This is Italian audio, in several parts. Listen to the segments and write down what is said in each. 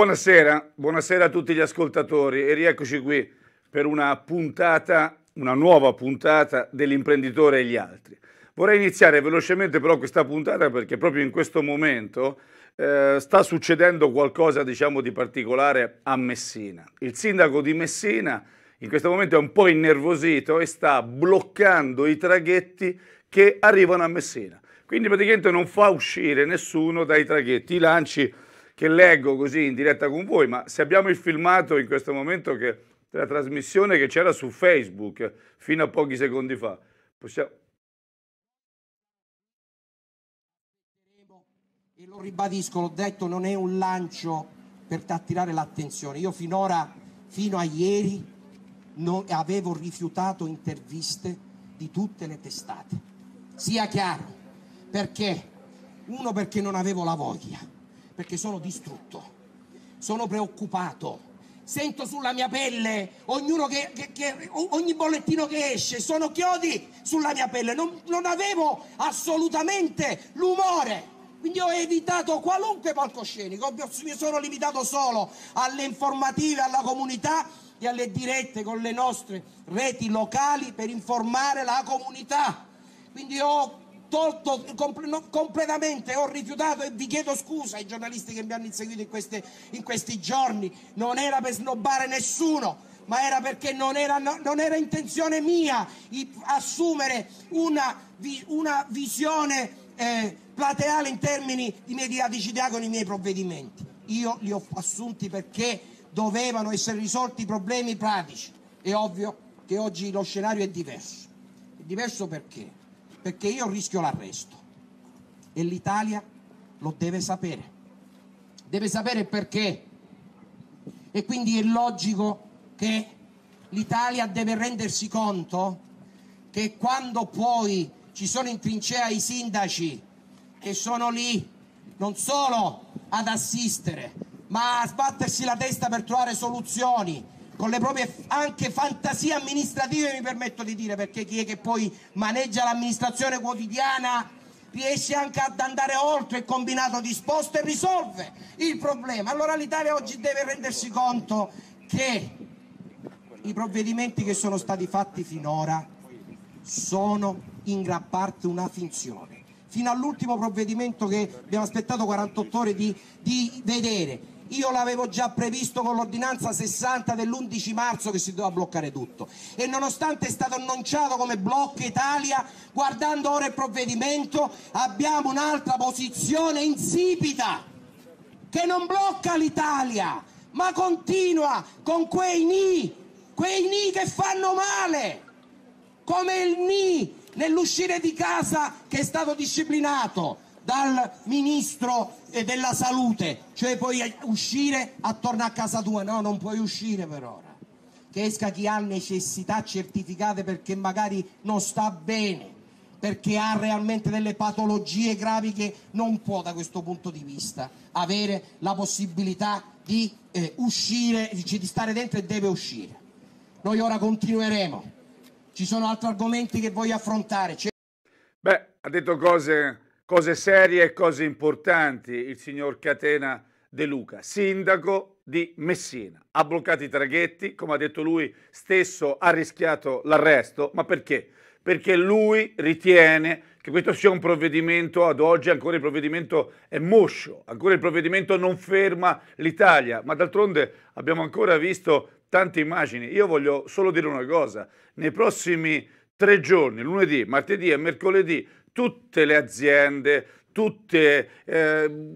Buonasera, buonasera a tutti gli ascoltatori e rieccoci qui per una puntata, una nuova puntata dell'imprenditore e gli altri. Vorrei iniziare velocemente però questa puntata perché proprio in questo momento eh, sta succedendo qualcosa diciamo di particolare a Messina. Il sindaco di Messina in questo momento è un po' innervosito e sta bloccando i traghetti che arrivano a Messina. Quindi praticamente non fa uscire nessuno dai traghetti, i lanci che leggo così in diretta con voi, ma se abbiamo il filmato in questo momento che, della trasmissione che c'era su Facebook fino a pochi secondi fa, possiamo... E lo ribadisco, l'ho detto, non è un lancio per attirare l'attenzione. Io finora, fino a ieri, non, avevo rifiutato interviste di tutte le testate. Sia chiaro, perché? Uno perché non avevo la voglia perché sono distrutto, sono preoccupato, sento sulla mia pelle che, che, che, ogni bollettino che esce, sono chiodi sulla mia pelle, non, non avevo assolutamente l'umore. Quindi ho evitato qualunque palcoscenico, mi sono limitato solo alle informative, alla comunità e alle dirette con le nostre reti locali per informare la comunità. Quindi ho tolto compl no, completamente, ho rifiutato e vi chiedo scusa ai giornalisti che mi hanno inseguito in, queste, in questi giorni, non era per snobbare nessuno, ma era perché non era, no, non era intenzione mia assumere una, una visione eh, plateale in termini di mediaticità con i miei provvedimenti. Io li ho assunti perché dovevano essere risolti i problemi pratici. È ovvio che oggi lo scenario è diverso. È diverso perché? perché io rischio l'arresto e l'Italia lo deve sapere, deve sapere perché e quindi è logico che l'Italia deve rendersi conto che quando poi ci sono in trincea i sindaci che sono lì non solo ad assistere ma a sbattersi la testa per trovare soluzioni con le proprie anche fantasie amministrative mi permetto di dire, perché chi è che poi maneggia l'amministrazione quotidiana riesce anche ad andare oltre il combinato disposto e risolve il problema. Allora l'Italia oggi deve rendersi conto che i provvedimenti che sono stati fatti finora sono in gran parte una finzione. Fino all'ultimo provvedimento che abbiamo aspettato 48 ore di, di vedere io l'avevo già previsto con l'ordinanza 60 dell'11 marzo che si doveva bloccare tutto e nonostante è stato annunciato come blocca Italia, guardando ora il provvedimento abbiamo un'altra posizione insipida che non blocca l'Italia ma continua con quei ni, quei ni che fanno male, come il ni nell'uscire di casa che è stato disciplinato dal ministro eh, della salute, cioè puoi uscire tornare a casa tua, no non puoi uscire per ora, che esca chi ha necessità certificate perché magari non sta bene, perché ha realmente delle patologie gravi che non può da questo punto di vista avere la possibilità di eh, uscire, di stare dentro e deve uscire. Noi ora continueremo, ci sono altri argomenti che voglio affrontare. Beh, ha detto cose cose serie e cose importanti, il signor Catena De Luca, sindaco di Messina. Ha bloccato i traghetti, come ha detto lui stesso, ha rischiato l'arresto, ma perché? Perché lui ritiene che questo sia un provvedimento ad oggi, ancora il provvedimento è moscio, ancora il provvedimento non ferma l'Italia, ma d'altronde abbiamo ancora visto tante immagini. Io voglio solo dire una cosa, nei prossimi tre giorni, lunedì, martedì e mercoledì, tutte le aziende, tutte, eh,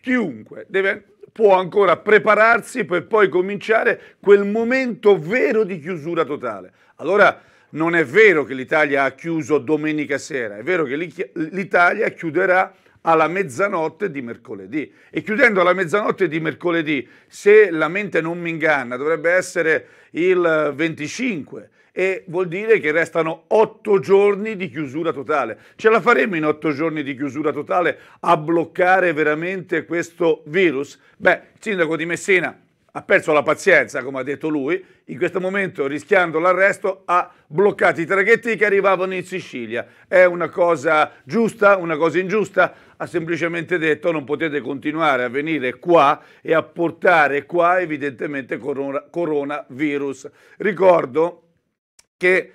chiunque deve, può ancora prepararsi per poi cominciare quel momento vero di chiusura totale. Allora non è vero che l'Italia ha chiuso domenica sera, è vero che l'Italia chiuderà alla mezzanotte di mercoledì. E chiudendo alla mezzanotte di mercoledì, se la mente non mi inganna, dovrebbe essere il 25 e vuol dire che restano otto giorni di chiusura totale. Ce la faremo in otto giorni di chiusura totale a bloccare veramente questo virus? Beh, il sindaco di Messina ha perso la pazienza, come ha detto lui, in questo momento rischiando l'arresto ha bloccato i traghetti che arrivavano in Sicilia. È una cosa giusta, una cosa ingiusta? Ha semplicemente detto non potete continuare a venire qua e a portare qua evidentemente corona, coronavirus. Ricordo che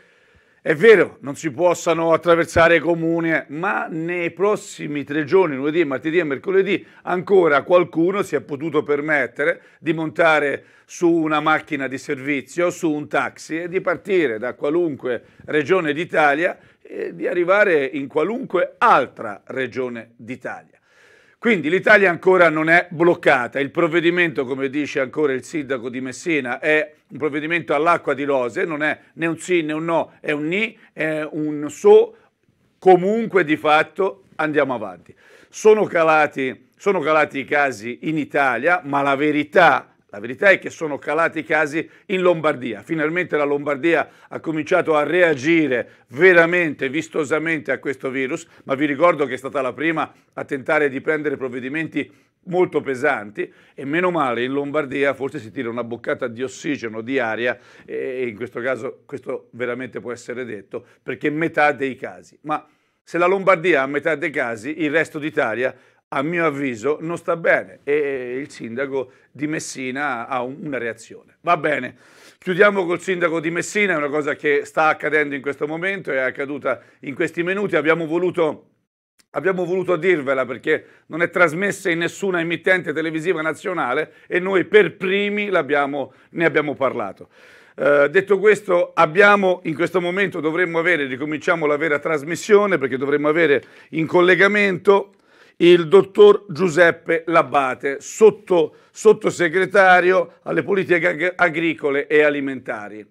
è vero, non si possano attraversare comune, eh, ma nei prossimi tre giorni, lunedì, martedì e mercoledì, ancora qualcuno si è potuto permettere di montare su una macchina di servizio, su un taxi e di partire da qualunque regione d'Italia e di arrivare in qualunque altra regione d'Italia. Quindi l'Italia ancora non è bloccata, il provvedimento, come dice ancora il sindaco di Messina, è un provvedimento all'acqua di rose, non è né un sì né un no, è un ni, è un so, comunque di fatto andiamo avanti. Sono calati, sono calati i casi in Italia, ma la verità è la verità è che sono calati i casi in Lombardia. Finalmente la Lombardia ha cominciato a reagire veramente, vistosamente a questo virus, ma vi ricordo che è stata la prima a tentare di prendere provvedimenti molto pesanti e meno male in Lombardia forse si tira una boccata di ossigeno, di aria e in questo caso questo veramente può essere detto perché metà dei casi. Ma se la Lombardia ha metà dei casi, il resto d'Italia a mio avviso non sta bene e il sindaco di Messina ha una reazione. Va bene, chiudiamo col sindaco di Messina, è una cosa che sta accadendo in questo momento, è accaduta in questi minuti, abbiamo voluto... Abbiamo voluto dirvela perché non è trasmessa in nessuna emittente televisiva nazionale e noi per primi abbiamo, ne abbiamo parlato. Eh, detto questo, abbiamo in questo momento dovremmo avere, ricominciamo la vera trasmissione perché dovremmo avere in collegamento il dottor Giuseppe Labbate, sotto, sottosegretario alle politiche ag- agricole e alimentari.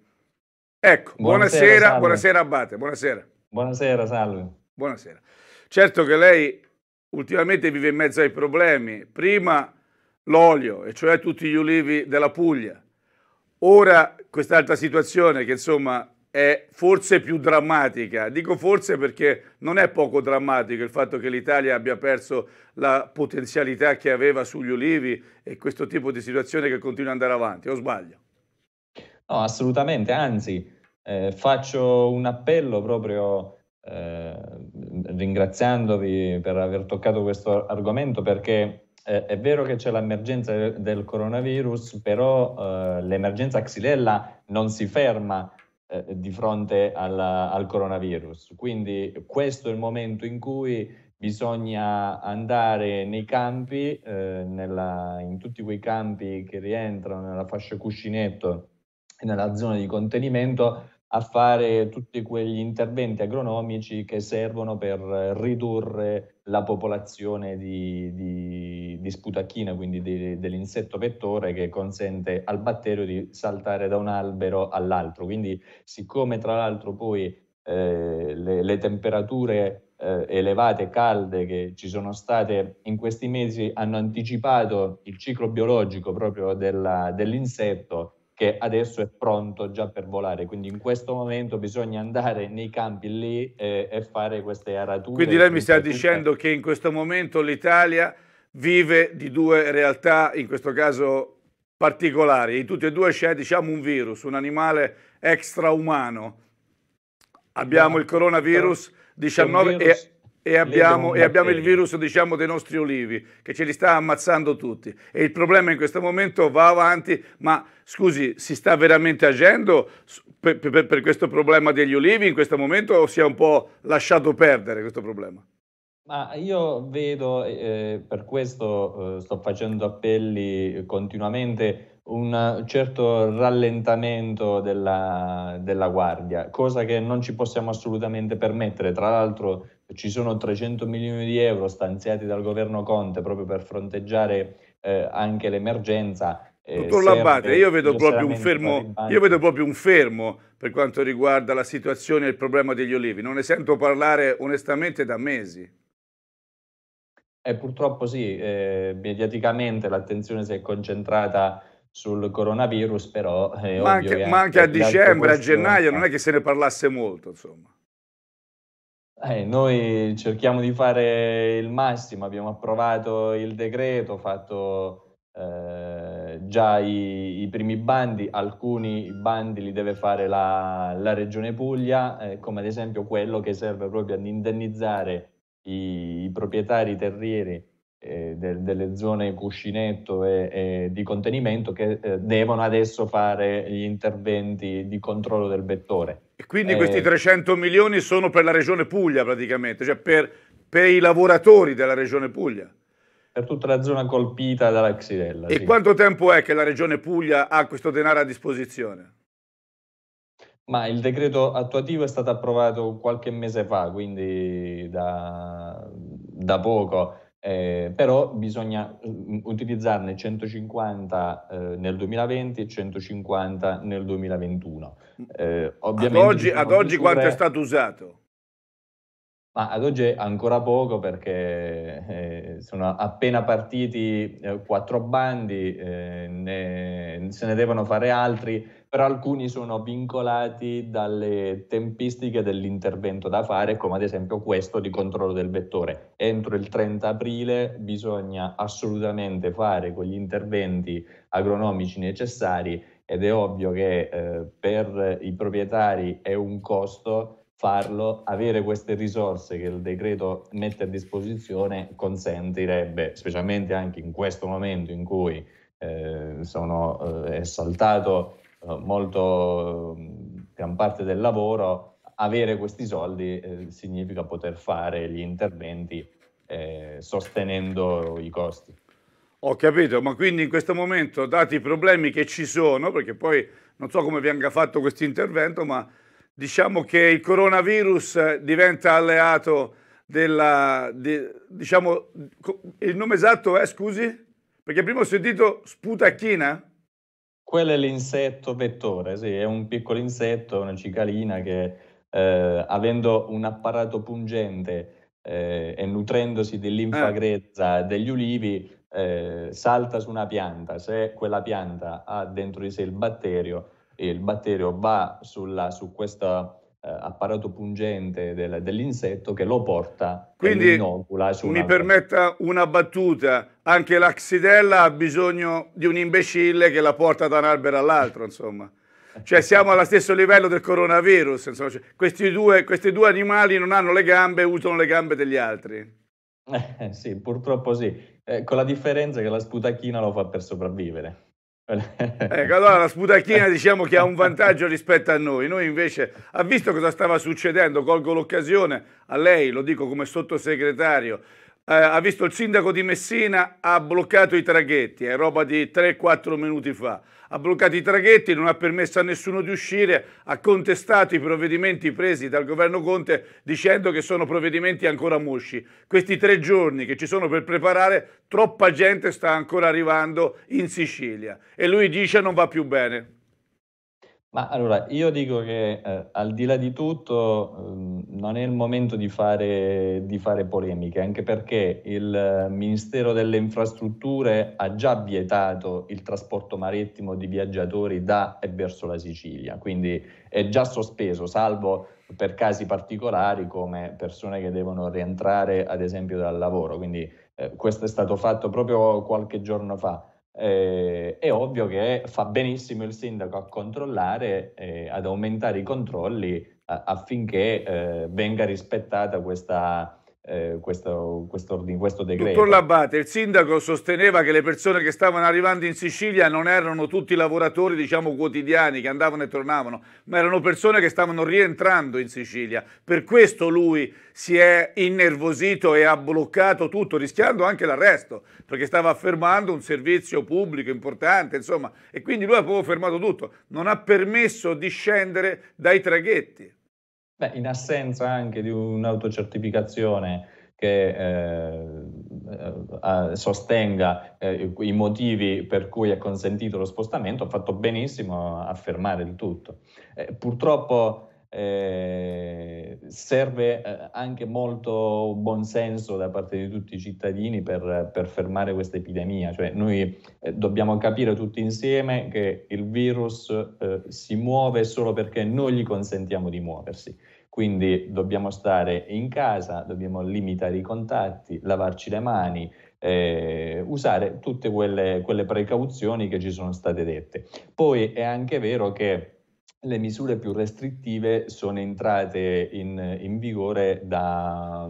Ecco, buonasera, buonasera, buonasera Abate, buonasera. Buonasera, salve. Buonasera. Certo che lei ultimamente vive in mezzo ai problemi. Prima l'olio, e cioè tutti gli ulivi della Puglia. Ora quest'altra situazione che insomma è forse più drammatica. Dico forse perché non è poco drammatico il fatto che l'Italia abbia perso la potenzialità che aveva sugli olivi e questo tipo di situazione che continua ad andare avanti, o sbaglio? No, assolutamente, anzi eh, faccio un appello proprio eh, ringraziandovi per aver toccato questo argomento perché eh, è vero che c'è l'emergenza del coronavirus, però eh, l'emergenza Xylella non si ferma eh, di fronte alla, al coronavirus. Quindi questo è il momento in cui bisogna andare nei campi, eh, nella, in tutti quei campi che rientrano nella fascia cuscinetto e nella zona di contenimento, a fare tutti quegli interventi agronomici che servono per ridurre la popolazione di, di, di sputacchina, quindi di, dell'insetto vettore che consente al batterio di saltare da un albero all'altro. Quindi siccome tra l'altro poi eh, le, le, temperature eh, elevate, calde che ci sono state in questi mesi hanno anticipato il ciclo biologico proprio della, dell'insetto, che adesso è pronto già per volare. Quindi in questo momento bisogna andare nei campi lì e, e fare queste arature. Quindi lei mi sta dicendo che in questo momento l'Italia vive di due realtà, in questo caso particolari. In tutte e due c'è diciamo un virus, un animale extraumano. Abbiamo il coronavirus 19 virus. e e abbiamo, e abbiamo, il virus diciamo, dei nostri olivi che ce li sta ammazzando tutti e il problema in questo momento va avanti ma scusi si sta veramente agendo per, per, per questo problema degli olivi in questo momento o si è un po' lasciato perdere questo problema? Ma io vedo, eh, per questo eh, sto facendo appelli continuamente, un certo rallentamento della, della guardia, cosa che non ci possiamo assolutamente permettere. Tra l'altro ci sono 300 milioni di euro stanziati dal governo Conte proprio per fronteggiare eh, anche l'emergenza. Eh, Dottor Labbate, io vedo, proprio un fermo, io vedo proprio un fermo per quanto riguarda la situazione e il problema degli olivi. Non ne sento parlare onestamente da mesi. Eh, purtroppo sì, eh, mediaticamente l'attenzione si è concentrata sul coronavirus, però... Eh, ma anche, ma anche a dicembre, a gennaio, non è che se ne parlasse molto, insomma. Eh, noi cerchiamo di fare il massimo, abbiamo approvato il decreto, fatto eh, già i, i, primi bandi, alcuni bandi li deve fare la, la Regione Puglia, eh, come ad esempio quello che serve proprio ad indennizzare i, i proprietari terrieri eh, de, delle zone cuscinetto e, e di contenimento che eh, devono adesso fare gli interventi di controllo del vettore. E quindi eh, questi 300 milioni sono per la regione Puglia praticamente, cioè per, per, i lavoratori della regione Puglia. Per tutta la zona colpita dalla Xylella. E sì. quanto tempo è che la regione Puglia ha questo denaro a disposizione? Ma il decreto attuativo è stato approvato qualche mese fa, quindi da, da poco eh, però bisogna mm, utilizzarne 150 eh, nel 2020 e 150 nel 2021. Mm. Eh, ad oggi, diciamo ad oggi misure... quanto è stato usato? Ma ad oggi è ancora poco perché eh, sono appena partiti eh, quattro bandi, eh, ne, se ne devono fare altri però alcuni sono vincolati dalle tempistiche dell'intervento da fare, come ad esempio questo di controllo del vettore. Entro il 30 aprile bisogna assolutamente fare quegli interventi agronomici necessari ed è ovvio che eh, per i proprietari è un costo farlo, avere queste risorse che il decreto mette a disposizione consentirebbe, specialmente anche in questo momento in cui eh, sono, eh, è saltato eh, molto mm, gran parte del lavoro, avere questi soldi eh, significa poter fare gli interventi eh, sostenendo i costi. Ho capito, ma quindi in questo momento, dati i problemi che ci sono, perché poi non so come venga fatto questo intervento, ma diciamo che il coronavirus eh, diventa alleato della... Di, diciamo, il nome esatto è, scusi? Perché prima ho sentito sputacchina? Quello è l'insetto vettore, sì, è un piccolo insetto, una cicalina che eh, avendo un apparato pungente eh, e nutrendosi dell'infagrezza grezza eh. degli ulivi eh, salta su una pianta. Se quella pianta ha dentro di sé il batterio, il batterio va sulla, su questa eh, apparato pungente del, dell'insetto che lo porta Quindi, e lo inocula. Su mi permetta una battuta, anche la xidella ha bisogno di un imbecille che la porta da un albero all'altro, insomma. Cioè siamo allo stesso livello del coronavirus, insomma. Cioè, questi, due, questi due animali non hanno le gambe, usano le gambe degli altri. Eh, sì, purtroppo sì, eh, con la differenza che la sputacchina lo fa per sopravvivere. Ecco, eh, allora la sputacchina diciamo che ha un vantaggio rispetto a noi, noi invece ha visto cosa stava succedendo, colgo l'occasione a lei, lo dico come sottosegretario, eh, ha visto il sindaco di Messina, ha bloccato i traghetti, è roba di 3-4 minuti fa. Ha bloccato i traghetti, non ha permesso a nessuno di uscire, ha contestato i provvedimenti presi dal governo Conte dicendo che sono provvedimenti ancora musci. Questi tre giorni che ci sono per preparare, troppa gente sta ancora arrivando in Sicilia e lui dice non va più bene. Ma allora, io dico che eh, al di là di tutto eh, non è il momento di fare, di fare polemiche, anche perché il Ministero delle Infrastrutture ha già vietato il trasporto marittimo di viaggiatori da e verso la Sicilia, quindi è già sospeso, salvo per casi particolari come persone che devono rientrare ad esempio dal lavoro, quindi eh, questo è stato fatto proprio qualche giorno fa eh, è ovvio che fa benissimo il sindaco a controllare, eh, ad aumentare i controlli a, affinché eh, venga rispettata questa, eh, questo, questo, questo decreto. Dottor Labbate, il sindaco sosteneva che le persone che stavano arrivando in Sicilia non erano tutti lavoratori diciamo, quotidiani che andavano e tornavano, ma erano persone che stavano rientrando in Sicilia. Per questo lui si è innervosito e ha bloccato tutto, rischiando anche l'arresto, perché stava affermando un servizio pubblico importante, insomma, e quindi lui ha proprio fermato tutto, non ha permesso di scendere dai traghetti. Beh, in assenza anche di un'autocertificazione che eh, sostenga eh, i motivi per cui è consentito lo spostamento, ha fatto benissimo a fermare il tutto. Eh, purtroppo eh, serve eh, anche molto buonsenso da parte di tutti i cittadini per, per fermare questa epidemia, cioè noi eh, dobbiamo capire tutti insieme che il virus eh, si muove solo perché noi gli consentiamo di muoversi. Quindi dobbiamo stare in casa, dobbiamo limitare i contatti, lavarci le mani, eh, usare tutte quelle, quelle precauzioni che ci sono state dette. Poi è anche vero che le misure più restrittive sono entrate in, in vigore da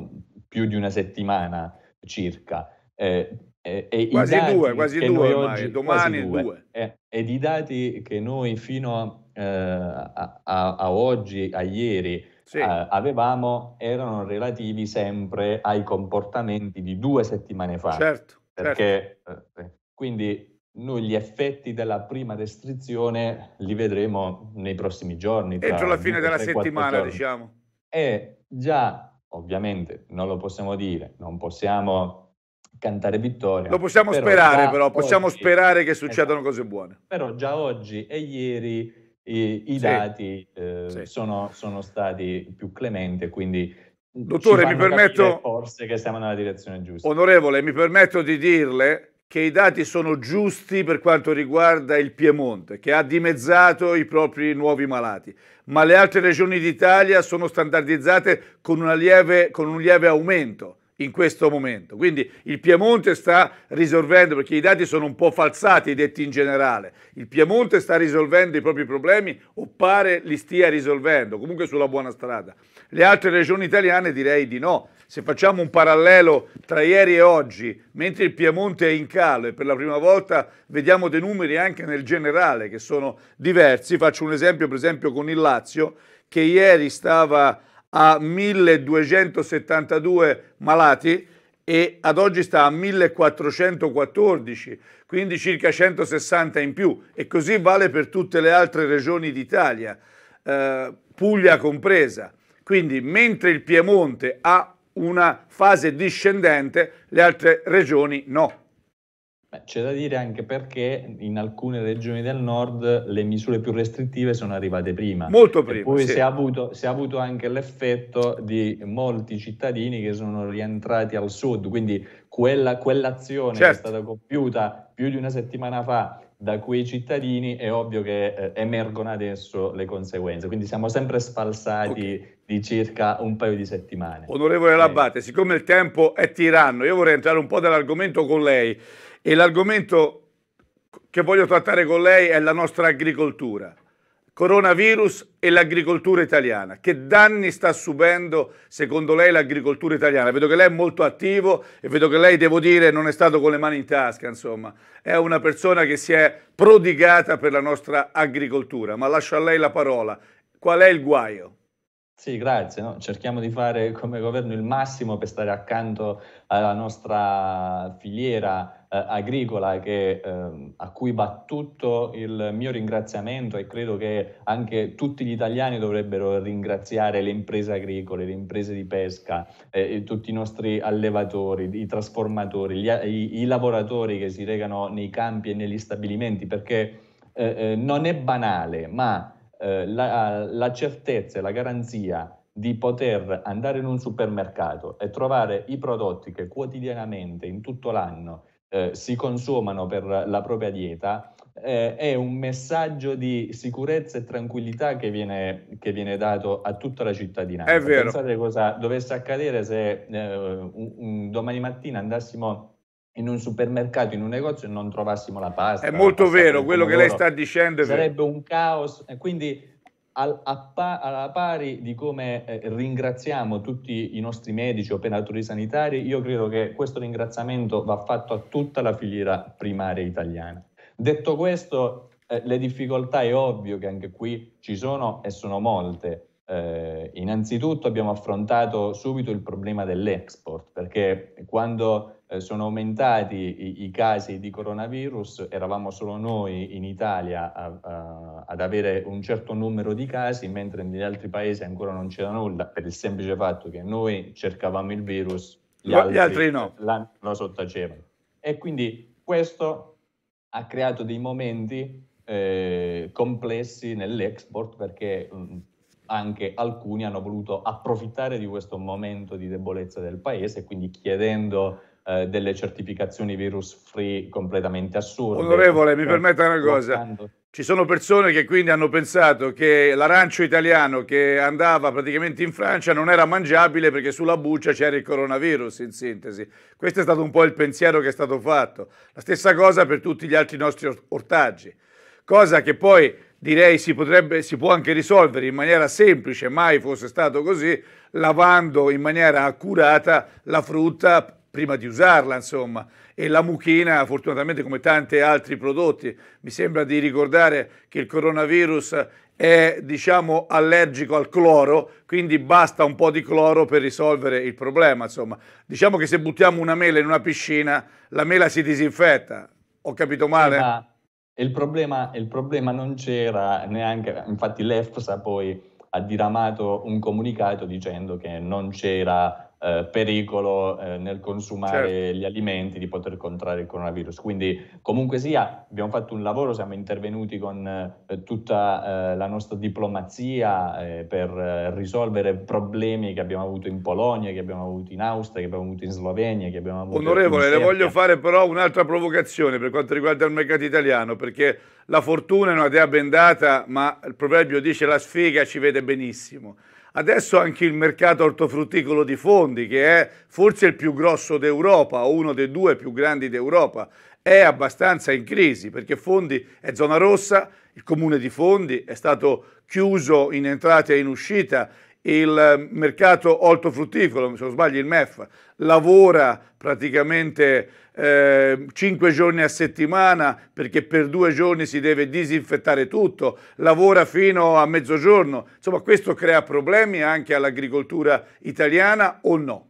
più di una settimana circa. Eh, eh, eh, quasi due, quasi due ormai, oggi, domani due. due. Eh, ed i dati che noi fino eh, a, a, a, oggi, a ieri, sì. Eh, avevamo erano relativi sempre ai comportamenti di due settimane fa. Certo, Perché, certo. Eh, quindi noi gli effetti della prima restrizione li vedremo nei prossimi giorni. Entro la fine della settimana, diciamo. E già, ovviamente, non lo possiamo dire, non possiamo cantare vittoria. Lo possiamo però sperare, però, possiamo oggi, sperare che succedano esatto. cose buone. Però già oggi e ieri i, i sì. dati eh, sì. sono, sono stati più clementi, quindi... Dottore, mi permetto... Forse che siamo nella direzione giusta. Onorevole, mi permetto di dirle che i dati sono giusti per quanto riguarda il Piemonte, che ha dimezzato i propri nuovi malati, ma le altre regioni d'Italia sono standardizzate con, lieve, con un lieve aumento in questo momento. Quindi il Piemonte sta risolvendo, perché i dati sono un po' falsati, detti in generale, il Piemonte sta risolvendo i propri problemi o pare li stia risolvendo, comunque sulla buona strada. Le altre regioni italiane direi di no se facciamo un parallelo tra ieri e oggi, mentre il Piemonte è in calo e per la prima volta vediamo dei numeri anche nel generale che sono diversi, faccio un esempio per esempio con il Lazio che ieri stava a 1272 malati e ad oggi sta a 1414, quindi circa 160 in più e così vale per tutte le altre regioni d'Italia, eh, Puglia compresa. Quindi mentre il Piemonte ha una fase discendente, le altre regioni no. C'è da dire anche perché in alcune regioni del nord le misure più restrittive sono arrivate prima. Molto prima. E poi sì. si, è avuto, si, è avuto, anche l'effetto di molti cittadini che sono rientrati al sud, quindi quella, quell'azione certo. che è certo. stata compiuta più di una settimana fa da quei cittadini è ovvio che eh, emergono adesso le conseguenze, quindi siamo sempre sfalsati okay. di circa un paio di settimane. Onorevole eh. Labbate, eh. siccome il tempo è tiranno, io vorrei entrare un po' nell'argomento con lei e l'argomento che voglio trattare con lei è la nostra agricoltura coronavirus e l'agricoltura italiana. Che danni sta subendo secondo lei l'agricoltura italiana? Vedo che lei è molto attivo e vedo che lei, devo dire, non è stato con le mani in tasca, insomma. È una persona che si è prodigata per la nostra agricoltura, ma lascio a lei la parola. Qual è il guaio? Sì, grazie. No? Cerchiamo di fare come governo il massimo per stare accanto alla nostra filiera eh, agricola che, ehm, a cui va tutto il mio ringraziamento e credo che anche tutti gli italiani dovrebbero ringraziare le imprese agricole, le imprese di pesca, eh, tutti i nostri allevatori, i trasformatori, gli, i, i lavoratori che si recano nei campi e negli stabilimenti perché eh, eh, non è banale, ma eh, la, la, certezza e la garanzia di poter andare in un supermercato e trovare i prodotti che quotidianamente in tutto l'anno eh, si consumano per la propria dieta, eh, è un messaggio di sicurezza e tranquillità che viene, che viene, dato a tutta la cittadinanza. È vero. Pensate cosa dovesse accadere se eh, un, un domani mattina andassimo in un supermercato, in un negozio e non trovassimo la pasta. È molto pasta vero, quello che lei sta dicendo. Sarebbe vero. un caos. Quindi al, appa, alla pari di come eh, ringraziamo tutti i nostri medici, operatori sanitari, io credo che questo ringraziamento va fatto a tutta la filiera primaria italiana. Detto questo, eh, le difficoltà è ovvio che anche qui ci sono e sono molte. Eh, innanzitutto abbiamo affrontato subito il problema dell'export, perché quando eh, sono aumentati i, i, casi di coronavirus eravamo solo noi in Italia a, a, ad avere un certo numero di casi, mentre negli altri paesi ancora non c'era nulla, per il semplice fatto che noi cercavamo il virus, gli, altri, gli altri no. lo sottacevano. E quindi questo ha creato dei momenti eh, complessi nell'export perché mh, mm, anche alcuni hanno voluto approfittare di questo momento di debolezza del paese, quindi chiedendo eh, delle certificazioni virus free completamente assurde. Onorevole, mi eh, permetta una cosa. Ci sono persone che quindi hanno pensato che l'arancio italiano che andava praticamente in Francia non era mangiabile perché sulla buccia c'era il coronavirus, in sintesi. Questo è stato un po' il pensiero che è stato fatto. La stessa cosa per tutti gli altri nostri ortaggi, cosa che poi direi si, potrebbe, si può anche risolvere in maniera semplice, mai fosse stato così, lavando in maniera accurata la frutta prima di usarla, insomma. E la mucchina, fortunatamente come tanti altri prodotti, mi sembra di ricordare che il coronavirus è, diciamo, allergico al cloro, quindi basta un po' di cloro per risolvere il problema, insomma. Diciamo che se buttiamo una mela in una piscina, la mela si disinfetta. Ho capito male? Eh, ma il problema, il problema non c'era neanche, infatti l'EFSA poi ha diramato un comunicato dicendo che non c'era eh, pericolo eh, nel consumare certo. gli alimenti di poter contrarre il coronavirus. Quindi comunque sia abbiamo fatto un lavoro, siamo intervenuti con eh, tutta eh, la nostra diplomazia eh, per eh, risolvere problemi che abbiamo avuto in Polonia, che abbiamo avuto in Austria, che abbiamo avuto in Slovenia, che abbiamo avuto Onorevole, le voglio fare però un'altra provocazione per quanto riguarda il mercato italiano, perché la fortuna è una dea bendata, ma il proverbio dice la sfiga ci vede benissimo. Adesso anche il mercato ortofrutticolo di Fondi, che è forse il più grosso d'Europa o uno dei due più grandi d'Europa, è abbastanza in crisi perché Fondi è zona rossa, il comune di Fondi è stato chiuso in entrata e in uscita, il mercato ortofrutticolo, se non sbaglio il MEF, lavora praticamente eh, giorni a settimana perché per due giorni si deve disinfettare tutto, lavora fino a mezzogiorno. Insomma, questo crea problemi anche all'agricoltura italiana o no?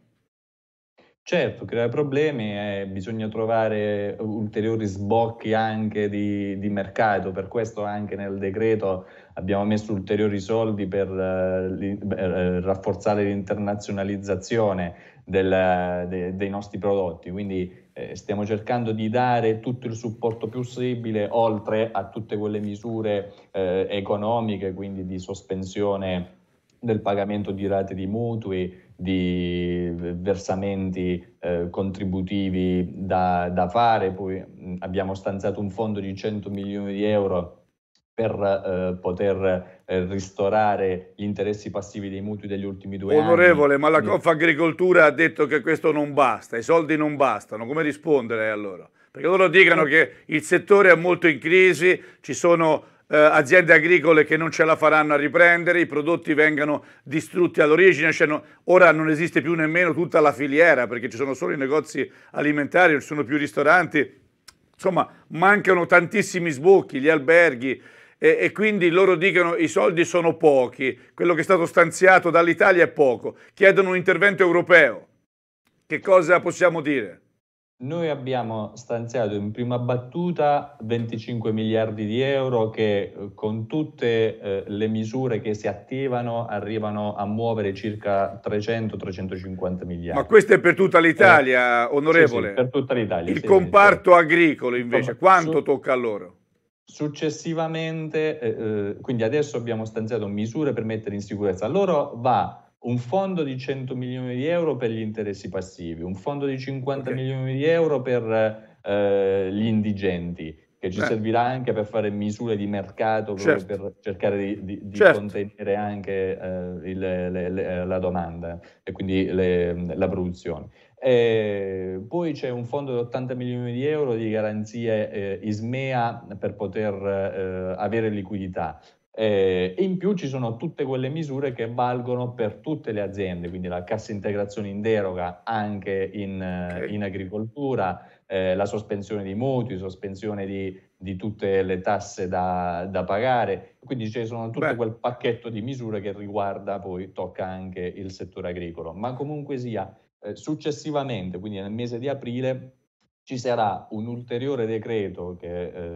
Certo, crea problemi e bisogna trovare ulteriori sbocchi anche di, di, mercato, per questo anche nel decreto abbiamo messo ulteriori soldi per, per eh, eh, rafforzare l'internazionalizzazione del, de, dei nostri prodotti. Quindi eh, stiamo cercando di dare tutto il supporto possibile, oltre a tutte quelle misure eh, economiche, quindi di sospensione del pagamento di rate di mutui, di versamenti eh, contributivi da, da fare. Poi mh, abbiamo stanziato un fondo di 100 milioni di euro per eh, poter eh, ristorare gli interessi passivi dei mutui degli ultimi due Onorevole, anni. Onorevole, ma la Confagricoltura ha detto che questo non basta, i soldi non bastano, come rispondere a loro? Perché loro dicono che il settore è molto in crisi, ci sono eh, aziende agricole che non ce la faranno a riprendere, i prodotti vengono distrutti all'origine, cioè no, ora non esiste più nemmeno tutta la filiera perché ci sono solo i negozi alimentari, non ci sono più ristoranti, insomma mancano tantissimi sbocchi, gli alberghi, e, e, quindi loro dicono i soldi sono pochi, quello che è stato stanziato dall'Italia è poco, chiedono un intervento europeo. Che cosa possiamo dire? Noi abbiamo stanziato in prima battuta 25 miliardi di euro che eh, con tutte eh, le misure che si attivano arrivano a muovere circa 300-350 miliardi. Ma questo è per tutta eh, l'Italia, eh, onorevole? Sì, sì, per tutta l'Italia. Il sì, comparto agricolo invece, quanto tocca a loro? Successivamente, eh, eh, quindi adesso abbiamo stanziato misure per mettere in sicurezza. Loro va un fondo di 100 milioni di euro per gli interessi passivi, un fondo di 50 okay. milioni di euro per eh, gli indigenti, che ci Beh. servirà anche per fare misure di mercato certo. per cercare di, di, di certo. contenere anche eh, il, le, le, la domanda e quindi le, la produzione. Eh, poi c'è un fondo di 80 milioni di euro di garanzie eh, ISMEA per poter eh, avere liquidità. Eh, in più ci sono tutte quelle misure che valgono per tutte le aziende, quindi la cassa integrazione in deroga anche in, okay. in agricoltura, eh, la sospensione dei mutui, sospensione di, di tutte le tasse da, da pagare, quindi ci sono tutto Beh. quel pacchetto di misure che riguarda poi, tocca anche il settore agricolo, ma comunque sia eh, successivamente, quindi nel mese di aprile, ci sarà un ulteriore decreto che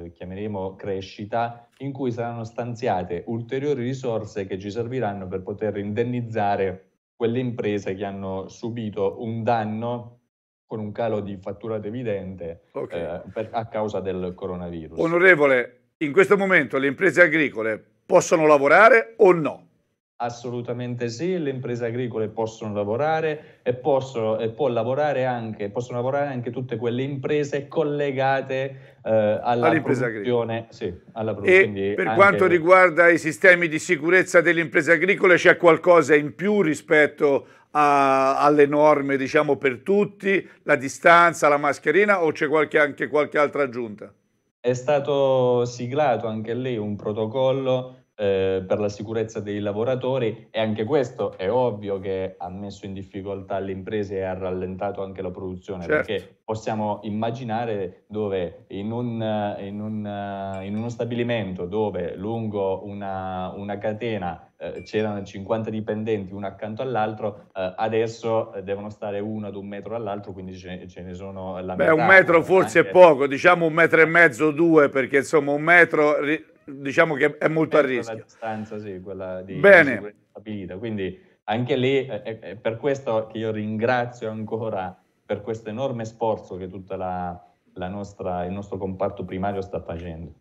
eh, chiameremo crescita, in cui saranno stanziate ulteriori risorse che ci serviranno per poter indennizzare quelle imprese che hanno subito un danno con un calo di fatturato evidente okay. eh, per, a causa del coronavirus. Onorevole, in questo momento le imprese agricole possono lavorare o no? Assolutamente sì, le imprese agricole possono lavorare e, possono, e lavorare anche, possono lavorare anche tutte quelle imprese collegate eh, alla, produzione, sì, alla produzione. E per quanto riguarda i sistemi di sicurezza delle imprese agricole c'è qualcosa in più rispetto a, alle norme diciamo, per tutti, la distanza, la mascherina o c'è qualche, anche qualche altra aggiunta? È stato siglato anche lì un protocollo eh, per la sicurezza dei lavoratori e anche questo è ovvio che ha messo in difficoltà le imprese e ha rallentato anche la produzione certo. perché possiamo immaginare dove in, un, eh, in, un, eh, in uno stabilimento dove lungo una, una catena eh, c'erano 50 dipendenti uno accanto all'altro, eh, adesso devono stare uno ad un metro all'altro, quindi ce ne, ce ne sono la Beh, metà. un metro forse anche... è poco, diciamo un metro e mezzo, due, perché insomma un metro diciamo che è molto a rischio. La distanza, sì, quella di Bene. stabilita. Quindi anche lì è, eh, è eh, eh, per questo che io ringrazio ancora per questo enorme sforzo che tutto il nostro comparto primario sta facendo.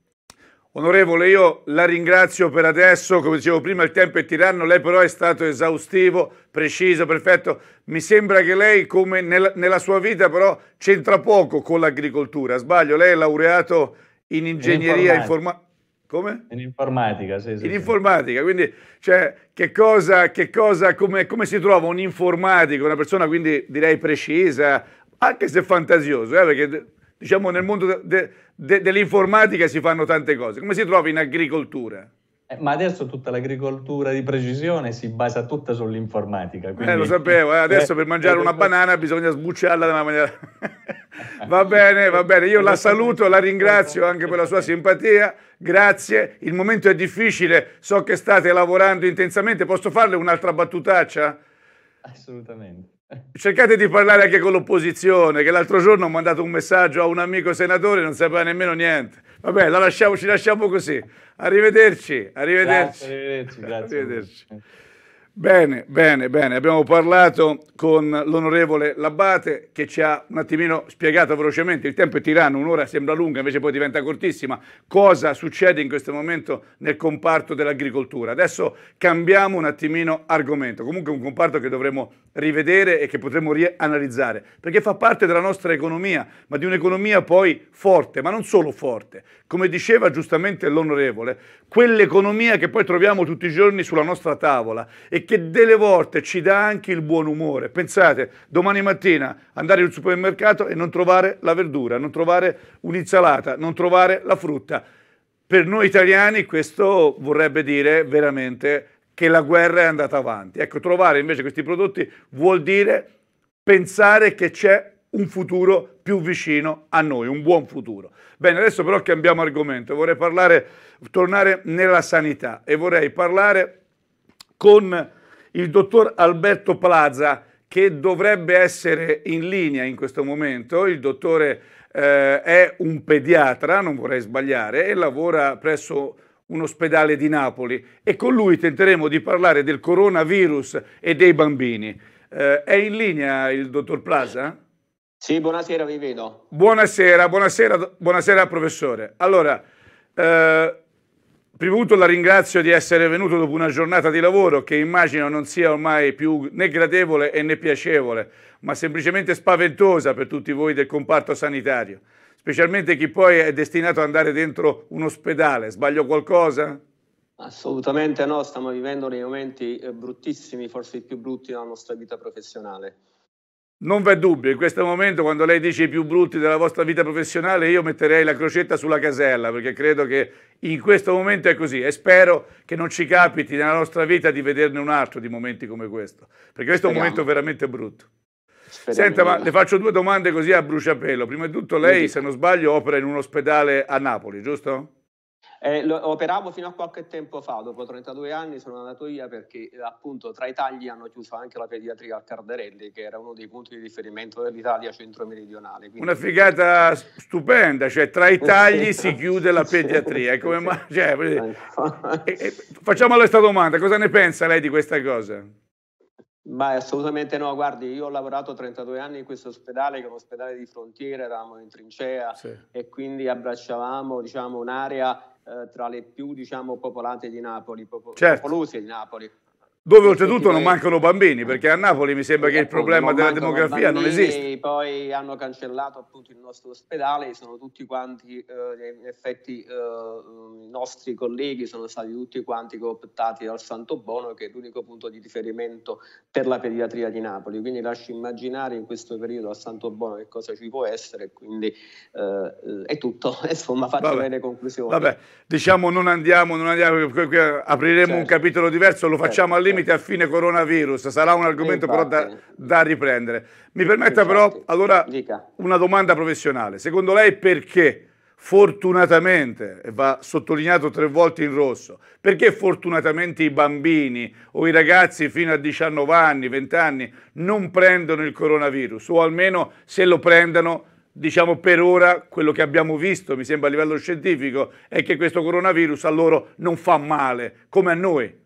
Onorevole, io la ringrazio per adesso, come dicevo prima il tempo è tiranno, lei però è stato esaustivo, preciso, perfetto. Mi sembra che lei, come nel, nella sua vita, però c'entra poco con l'agricoltura, sbaglio? Lei è laureato in ingegneria informatica. Informa come? In informatica, sì. sì in sì. informatica, quindi cioè, che cosa, che cosa come, come, si trova un informatico, una persona quindi direi precisa, anche se fantasioso, eh, perché diciamo nel mondo de, de, dell'informatica si fanno tante cose, come si trova in agricoltura? Eh, ma adesso tutta l'agricoltura di precisione si basa tutta sull'informatica. Quindi... Eh, lo sapevo, eh. adesso per mangiare una eh, eh, banana bisogna sbucciarla da una maniera... va bene, va bene, io la saluto, la ringrazio esatto. anche per la sua simpatia. Grazie, il momento è difficile, so che state lavorando intensamente, posso farle un'altra battutaccia? Assolutamente. Cercate di parlare anche con l'opposizione, che l'altro giorno ho mandato un messaggio a un amico senatore e non sapeva nemmeno niente. Vabbè, la lasciamo, ci lasciamo così. Arrivederci, arrivederci. Grazie, arrivederci, grazie. arrivederci. Bene, bene, bene. Abbiamo parlato con l'onorevole Labbate che ci ha un attimino spiegato velocemente, il tempo è tiranno, un'ora sembra lunga, invece poi diventa cortissima, cosa succede in questo momento nel comparto dell'agricoltura. Adesso cambiamo un attimino argomento, comunque un comparto che dovremo rivedere e che potremo rianalizzare, perché fa parte della nostra economia, ma di un'economia poi forte, ma non solo forte. Come diceva giustamente l'onorevole, quell'economia che poi troviamo tutti i giorni sulla nostra tavola e e che delle volte ci dà anche il buon umore. Pensate, domani mattina andare al supermercato e non trovare la verdura, non trovare un'insalata, non trovare la frutta. Per noi italiani questo vorrebbe dire veramente che la guerra è andata avanti. Ecco, trovare invece questi prodotti vuol dire pensare che c'è un futuro più vicino a noi, un buon futuro. Bene, adesso però cambiamo argomento, vorrei parlare, tornare nella sanità e vorrei parlare con il dottor Alberto Plaza che dovrebbe essere in linea in questo momento. Il dottore eh, è un pediatra, non vorrei sbagliare, e lavora presso un ospedale di Napoli e con lui tenteremo di parlare del coronavirus e dei bambini. Eh, è in linea il dottor Plaza? Sì, buonasera, vi vedo. Buonasera, buonasera, buonasera professore. Allora, eh, Prima di tutto la ringrazio di essere venuto dopo una giornata di lavoro che immagino non sia ormai più né gradevole né piacevole, ma semplicemente spaventosa per tutti voi del comparto sanitario, specialmente chi poi è destinato ad andare dentro un ospedale. Sbaglio qualcosa? Assolutamente no, stiamo vivendo dei momenti eh, bruttissimi, forse i più brutti della nostra vita professionale. Non v'è dubbio, in questo momento quando lei dice i più brutti della vostra vita professionale, io metterei la crocetta sulla casella, perché credo che in questo momento è così e spero che non ci capiti nella nostra vita di vederne un altro di momenti come questo, perché questo Speriamo. è un momento veramente brutto. Speriamo. Senta, ma le faccio due domande così a bruciapelo. Prima di tutto lei, se non sbaglio, opera in un ospedale a Napoli, giusto? Eh, lo, operavo fino a qualche tempo fa, dopo 32 anni sono andato via perché eh, appunto tra i tagli hanno chiuso anche la pediatria al Cardarelli, che era uno dei punti di riferimento dell'Italia centro-meridionale. Quindi... Una figata stupenda, cioè tra i tagli si chiude la pediatria. Come ma... cioè, e, e, facciamo questa domanda, cosa ne pensa lei di questa cosa? Ma assolutamente no, guardi, io ho lavorato 32 anni in questo ospedale, che è un ospedale di frontiera, eravamo in trincea sì. e quindi abbracciavamo diciamo, un'area eh, tra le più diciamo, popolate di Napoli, pop- certo. popolose di Napoli dove oltretutto non mancano bambini, perché a Napoli mi sembra che il ecco, problema della demografia bambini, non esiste. Poi hanno cancellato appunto il nostro ospedale, sono tutti quanti, eh, in effetti eh, i nostri colleghi sono stati tutti quanti cooptati dal Santo Bono, che è l'unico punto di riferimento per la pediatria di Napoli. Quindi lascio immaginare in questo periodo al Santo Bono che cosa ci può essere, quindi eh, è tutto, insomma faccio vabbè, le conclusioni. Vabbè, diciamo non andiamo, non andiamo, apriremo certo. un capitolo diverso, lo certo. facciamo certo. all'inizio limiti a fine coronavirus, sarà un argomento Infatti. però da, da, riprendere. Mi permetta Infatti. però allora Dica. una domanda professionale. Secondo lei perché fortunatamente, e va sottolineato tre volte in rosso, perché fortunatamente i bambini o i ragazzi fino a 19 anni, 20 anni non prendono il coronavirus o almeno se lo prendono diciamo per ora quello che abbiamo visto, mi sembra a livello scientifico, è che questo coronavirus a loro non fa male, come a noi.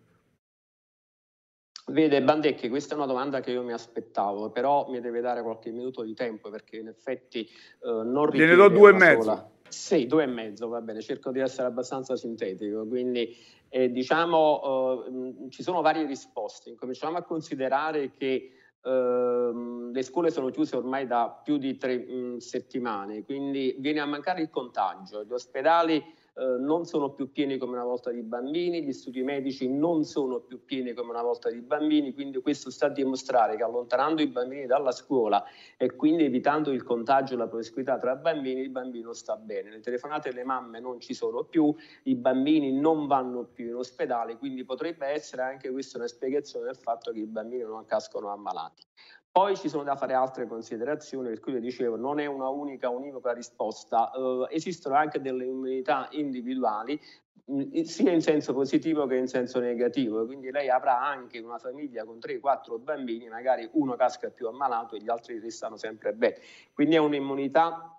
Vede Bandecchi, questa è una domanda che io mi aspettavo, però mi deve dare qualche minuto di tempo perché in effetti eh, non richiede Gliene do due e mezzo. Sola... Sì, due e mezzo, va bene, cerco di essere abbastanza sintetico, quindi eh, diciamo eh, ci sono varie risposte, cominciamo a considerare che ehm, le scuole sono chiuse ormai da più di tre mh, settimane, quindi viene a mancare il contagio, gli ospedali eh, non sono più pieni come una volta di bambini, gli studi medici non sono più pieni come una volta di bambini, quindi questo sta a dimostrare che allontanando i bambini dalla scuola e quindi evitando il contagio e la promiscuità tra bambini, il bambino sta bene. Le telefonate alle mamme non ci sono più, i bambini non vanno più in ospedale, quindi potrebbe essere anche questa una spiegazione del fatto che i bambini non cascano ammalati. Poi ci sono da fare altre considerazioni, per cui vi dicevo, non è una unica, univoca risposta. Eh, esistono anche delle immunità individuali, mh, mm, sia in senso positivo che in senso negativo. Quindi lei avrà anche una famiglia con 3-4 bambini, magari uno casca più ammalato e gli altri restano sempre bene. Quindi è un'immunità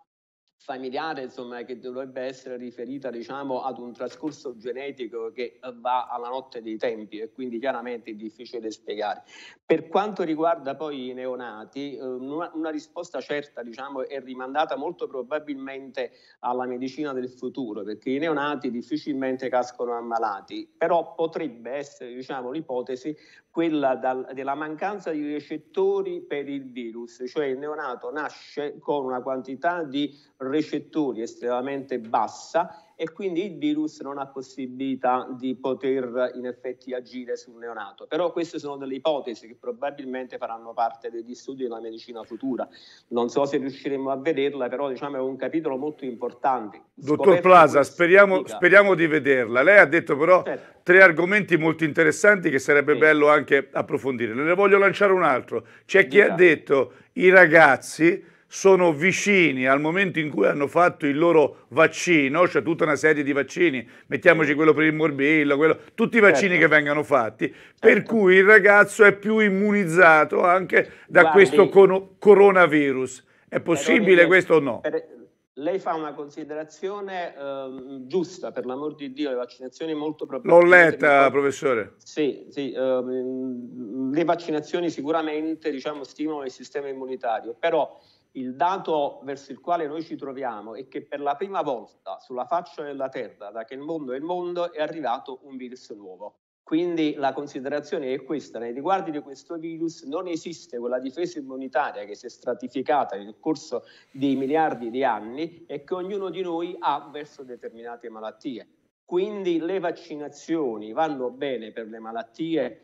familiare insomma, che dovrebbe essere riferita diciamo, ad un trascorso genetico che va alla notte dei tempi e quindi chiaramente è difficile spiegare. Per quanto riguarda poi i neonati, eh, una, risposta certa diciamo, è rimandata molto probabilmente alla medicina del futuro, perché i neonati difficilmente cascono ammalati, però potrebbe essere diciamo, l'ipotesi quella della mancanza di recettori per il virus, cioè il neonato nasce con una quantità di recettori estremamente bassa e quindi il virus non ha possibilità di poter in effetti agire sul neonato. Però queste sono delle ipotesi che probabilmente faranno parte degli studi della medicina futura. Non so se riusciremo a vederla, però diciamo è un capitolo molto importante. Dottor Plaza, speriamo, speriamo, di vederla. Lei ha detto però certo. tre argomenti molto interessanti che sarebbe sì. bello anche approfondire. Ne voglio lanciare un altro. C'è chi Dica. ha detto i ragazzi sono vicini al momento in cui hanno fatto il loro vaccino, cioè tutta una serie di vaccini, mettiamoci quello per il morbillo, quello, tutti i vaccini certo. che vengono fatti, certo. per cui il ragazzo è più immunizzato anche da Guardi, questo con- coronavirus. È possibile questo o no? Per, lei fa una considerazione eh, giusta, per l'amor di Dio, le vaccinazioni molto probabilmente... L'ho letta, mi... professore. Sì, sì eh, le vaccinazioni sicuramente diciamo, stimolano il sistema immunitario, però il dato verso il quale noi ci troviamo è che per la prima volta sulla faccia della Terra, da che il mondo è il mondo, è arrivato un virus nuovo. Quindi la considerazione è questa, nei riguardi di questo virus non esiste quella difesa immunitaria che si è stratificata nel corso di miliardi di anni e che ognuno di noi ha verso determinate malattie. Quindi le vaccinazioni vanno bene per le malattie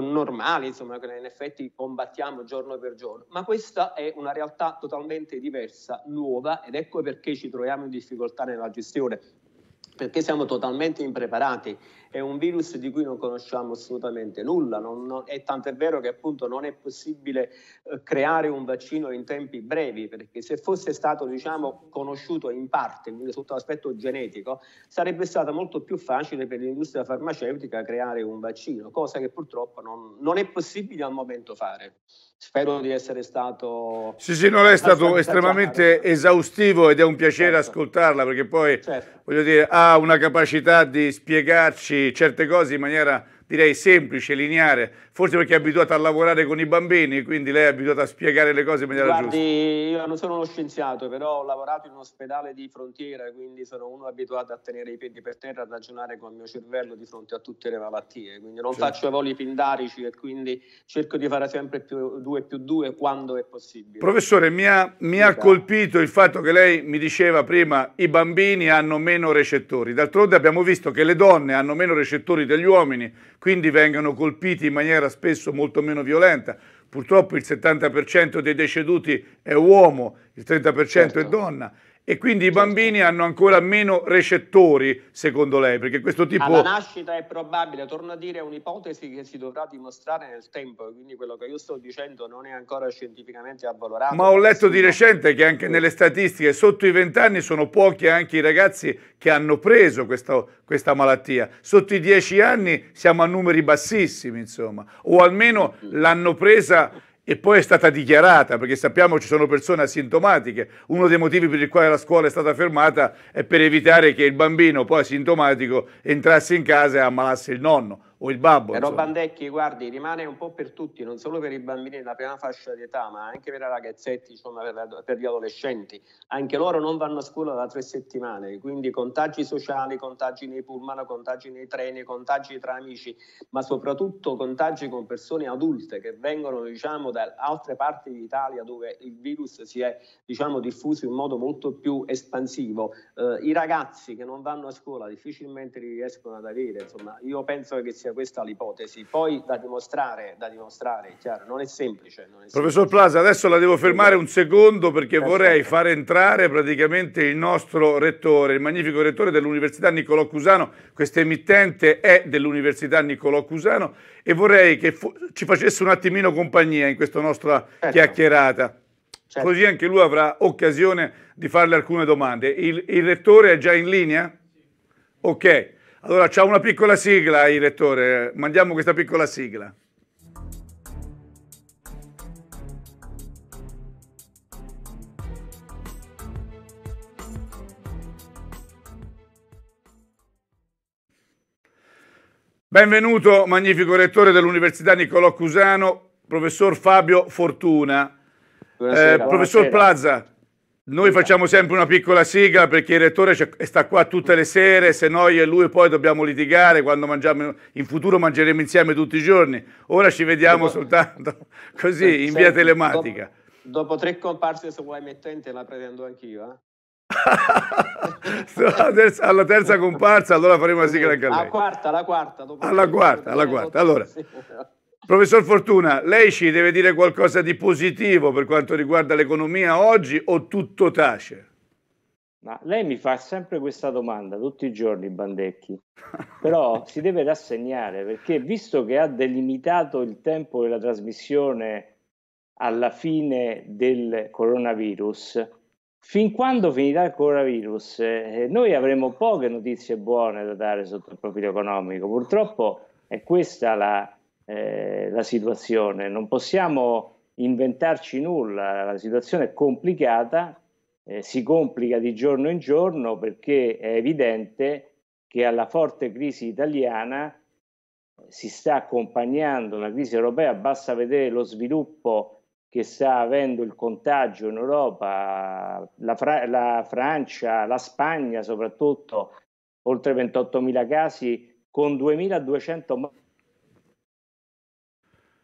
normali, insomma, che in effetti combattiamo giorno per giorno, ma questa è una realtà totalmente diversa, nuova ed ecco perché ci troviamo in difficoltà nella gestione perché siamo totalmente impreparati. È un virus di cui non conosciamo assolutamente nulla, non, non, è tant'è vero che appunto non è possibile eh, creare un vaccino in tempi brevi, perché se fosse stato diciamo, conosciuto in parte, quindi sotto l'aspetto genetico, sarebbe stato molto più facile per l'industria farmaceutica creare un vaccino, cosa che purtroppo non, non è possibile al momento fare. Spero di essere stato... Sì, sì, non è stato estremamente esaustivo ed è un piacere certo. ascoltarla perché poi, certo. voglio dire, ha una capacità di spiegarci certe cose in maniera direi semplice, lineare, forse perché è abituata a lavorare con i bambini, quindi lei è abituata a spiegare le cose in maniera Guardi, giusta. Io non sono uno scienziato, però ho lavorato in un ospedale di frontiera, quindi sono uno abituato a tenere i piedi per terra, a ragionare con il mio cervello di fronte a tutte le malattie, quindi non certo. faccio voli pindarici e quindi cerco di fare sempre più, due più due quando è possibile. Professore, mi ha, mi ha colpito il fatto che lei mi diceva prima i bambini hanno meno recettori, d'altronde abbiamo visto che le donne hanno meno recettori degli uomini, quindi vengono colpiti in maniera spesso molto meno violenta. Purtroppo il 70% dei deceduti è uomo, il 30% certo. è donna e quindi certo. i bambini hanno ancora meno recettori, secondo lei? Perché questo tipo... La nascita è probabile, torno a dire, è un'ipotesi che si dovrà dimostrare nel tempo, quindi quello che io sto dicendo non è ancora scientificamente avvalorato. Ma ho letto di recente che anche nelle statistiche sotto i 20 anni sono pochi anche i ragazzi che hanno preso questa, questa malattia. Sotto i 10 anni siamo a numeri bassissimi, insomma, o almeno mm. l'hanno presa e poi è stata dichiarata, perché sappiamo ci sono persone asintomatiche, uno dei motivi per il quale la scuola è stata fermata è per evitare che il bambino poi asintomatico entrasse in casa e ammalasse il nonno o il babbo. Però insomma. Bandecchi, guardi, rimane un po' per tutti, non solo per i bambini della prima fascia di età, ma anche per i ragazzetti, insomma, per, per, gli adolescenti. Anche loro non vanno a scuola da tre settimane, quindi contagi sociali, contagi nei pullman, contagi nei treni, contagi tra amici, ma soprattutto contagi con persone adulte che vengono, diciamo, da altre parti d'Italia dove il virus si è, diciamo, diffuso in modo molto più espansivo. Eh, I ragazzi che non vanno a scuola difficilmente li riescono ad avere, insomma, io penso che sia sia questa l'ipotesi. Poi da dimostrare, da dimostrare chiaro, non è semplice. Non è Professor Plaza, adesso la devo fermare un secondo perché Perfetto. vorrei far entrare praticamente il nostro rettore, il magnifico rettore dell'Università Niccolò Cusano. Questa emittente è dell'Università Niccolò Cusano e vorrei che ci facesse un attimino compagnia in questa nostra certo. chiacchierata. Certo. Così anche lui avrà occasione di farle alcune domande. Il, il rettore è già in linea? Ok. Allora, c'è una piccola sigla, direttore. Mandiamo questa piccola sigla. Benvenuto, magnifico rettore dell'Università Niccolò Cusano, professor Fabio Fortuna. Eh, professor Plaza, noi esatto. facciamo sempre una piccola sigla perché il rettore sta qua tutte le sere, se noi e lui poi dobbiamo litigare quando mangiamo, in futuro mangeremo insieme tutti i giorni. Ora ci vediamo dopo, soltanto così, in via telematica. Dopo, dopo tre comparse se vuoi mettente la prendo anch'io. Eh? alla, terza, alla, terza, comparsa allora faremo la sigla anche a lei. La quarta, la quarta. alla quarta, alla quarta. Allora... Professor Fortuna, lei ci deve dire qualcosa di positivo per quanto riguarda l'economia oggi o tutto tace? Ma lei mi fa sempre questa domanda tutti i giorni, Bandecchi, però si deve rassegnare perché visto che ha delimitato il tempo della trasmissione alla fine del coronavirus, fin quando finirà il coronavirus, eh, noi avremo poche notizie buone da dare sotto il profilo economico. Purtroppo è questa la eh, la situazione. Non possiamo inventarci nulla, la situazione è complicata, eh, si complica di giorno in giorno perché è evidente che alla forte crisi italiana si sta accompagnando una crisi europea, basta vedere lo sviluppo che sta avendo il contagio in Europa, la, Fra- la Francia, la Spagna soprattutto, oltre 28.000 casi con 2.200 morti.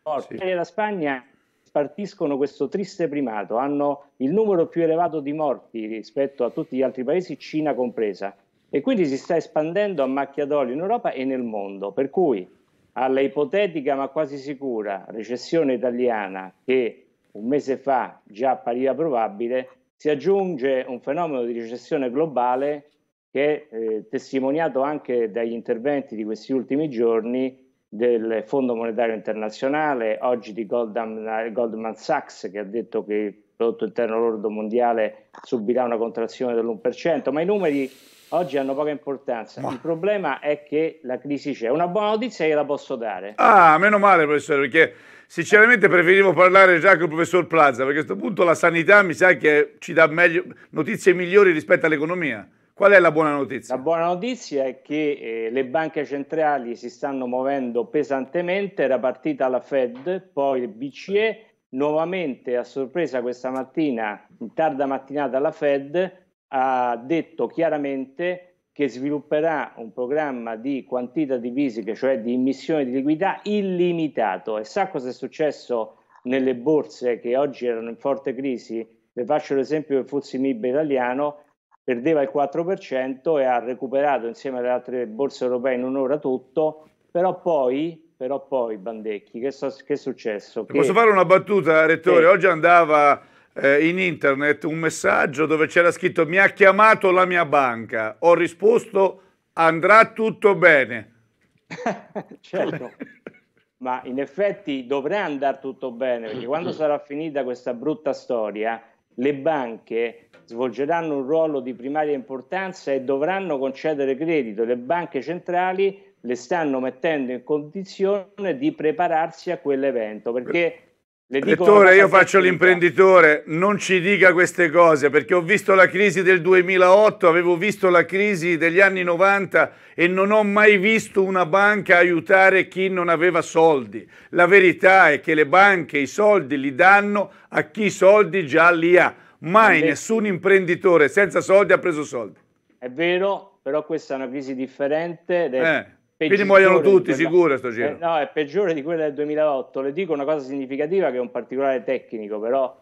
L'Italia sì. e la Spagna spartiscono questo triste primato, hanno il numero più elevato di morti rispetto a tutti gli altri paesi, Cina compresa. E quindi si sta espandendo a macchia d'olio in Europa e nel mondo, per cui alla ipotetica ma quasi sicura recessione italiana che un mese fa già appariva probabile, si aggiunge un fenomeno di recessione globale che è eh, testimoniato anche dagli interventi di questi ultimi giorni del Fondo Monetario Internazionale, oggi di Goldman, Goldman Sachs che ha detto che il prodotto interno lordo mondiale subirà una contrazione dell'1%, ma i numeri oggi hanno poca importanza. Ma... Il problema è che la crisi c'è. Una buona notizia gliela posso dare. Ah, meno male, professore, perché sinceramente preferivo parlare già con il professor Plaza, perché a questo punto la sanità mi sa che ci dà meglio, notizie migliori rispetto all'economia. Qual è la buona notizia? La buona notizia è che eh, le banche centrali si stanno muovendo pesantemente, era partita la Fed, poi il BCE, nuovamente a sorpresa questa mattina, in tarda mattinata la Fed ha detto chiaramente che svilupperà un programma di quantità quantitative easing, cioè di immissione di liquidità illimitato. E sa cosa è successo nelle borse che oggi erano in forte crisi? Le faccio l'esempio del Fuzzi Mib italiano, perdeva il 4% e ha recuperato insieme alle altre borse europee in un'ora tutto, però poi, però poi Bandecchi, che, so, che è successo? Che, Posso fare una battuta, Rettore? Che... Oggi andava eh, in internet un messaggio dove c'era scritto mi ha chiamato la mia banca, ho risposto andrà tutto bene. certo. Ma in effetti dovrà andare tutto bene, perché quando sarà finita questa brutta storia, le banche svolgeranno un ruolo di primaria importanza e dovranno concedere credito. Le banche centrali le stanno mettendo in condizione di prepararsi a quell'evento perché Lettore, io faccio l'imprenditore, non ci dica queste cose perché ho visto la crisi del 2008, avevo visto la crisi degli anni 90 e non ho mai visto una banca aiutare chi non aveva soldi. La verità è che le banche i soldi li danno a chi i soldi già li ha. Mai Vabbè. nessun imprenditore senza soldi ha preso soldi. È vero, però questa è una crisi differente ed è eh. Quindi muoiono tutti, quella... sicuro sto giro. Eh, no, è peggiore di quella del 2008. Le dico una cosa significativa che è un particolare tecnico, però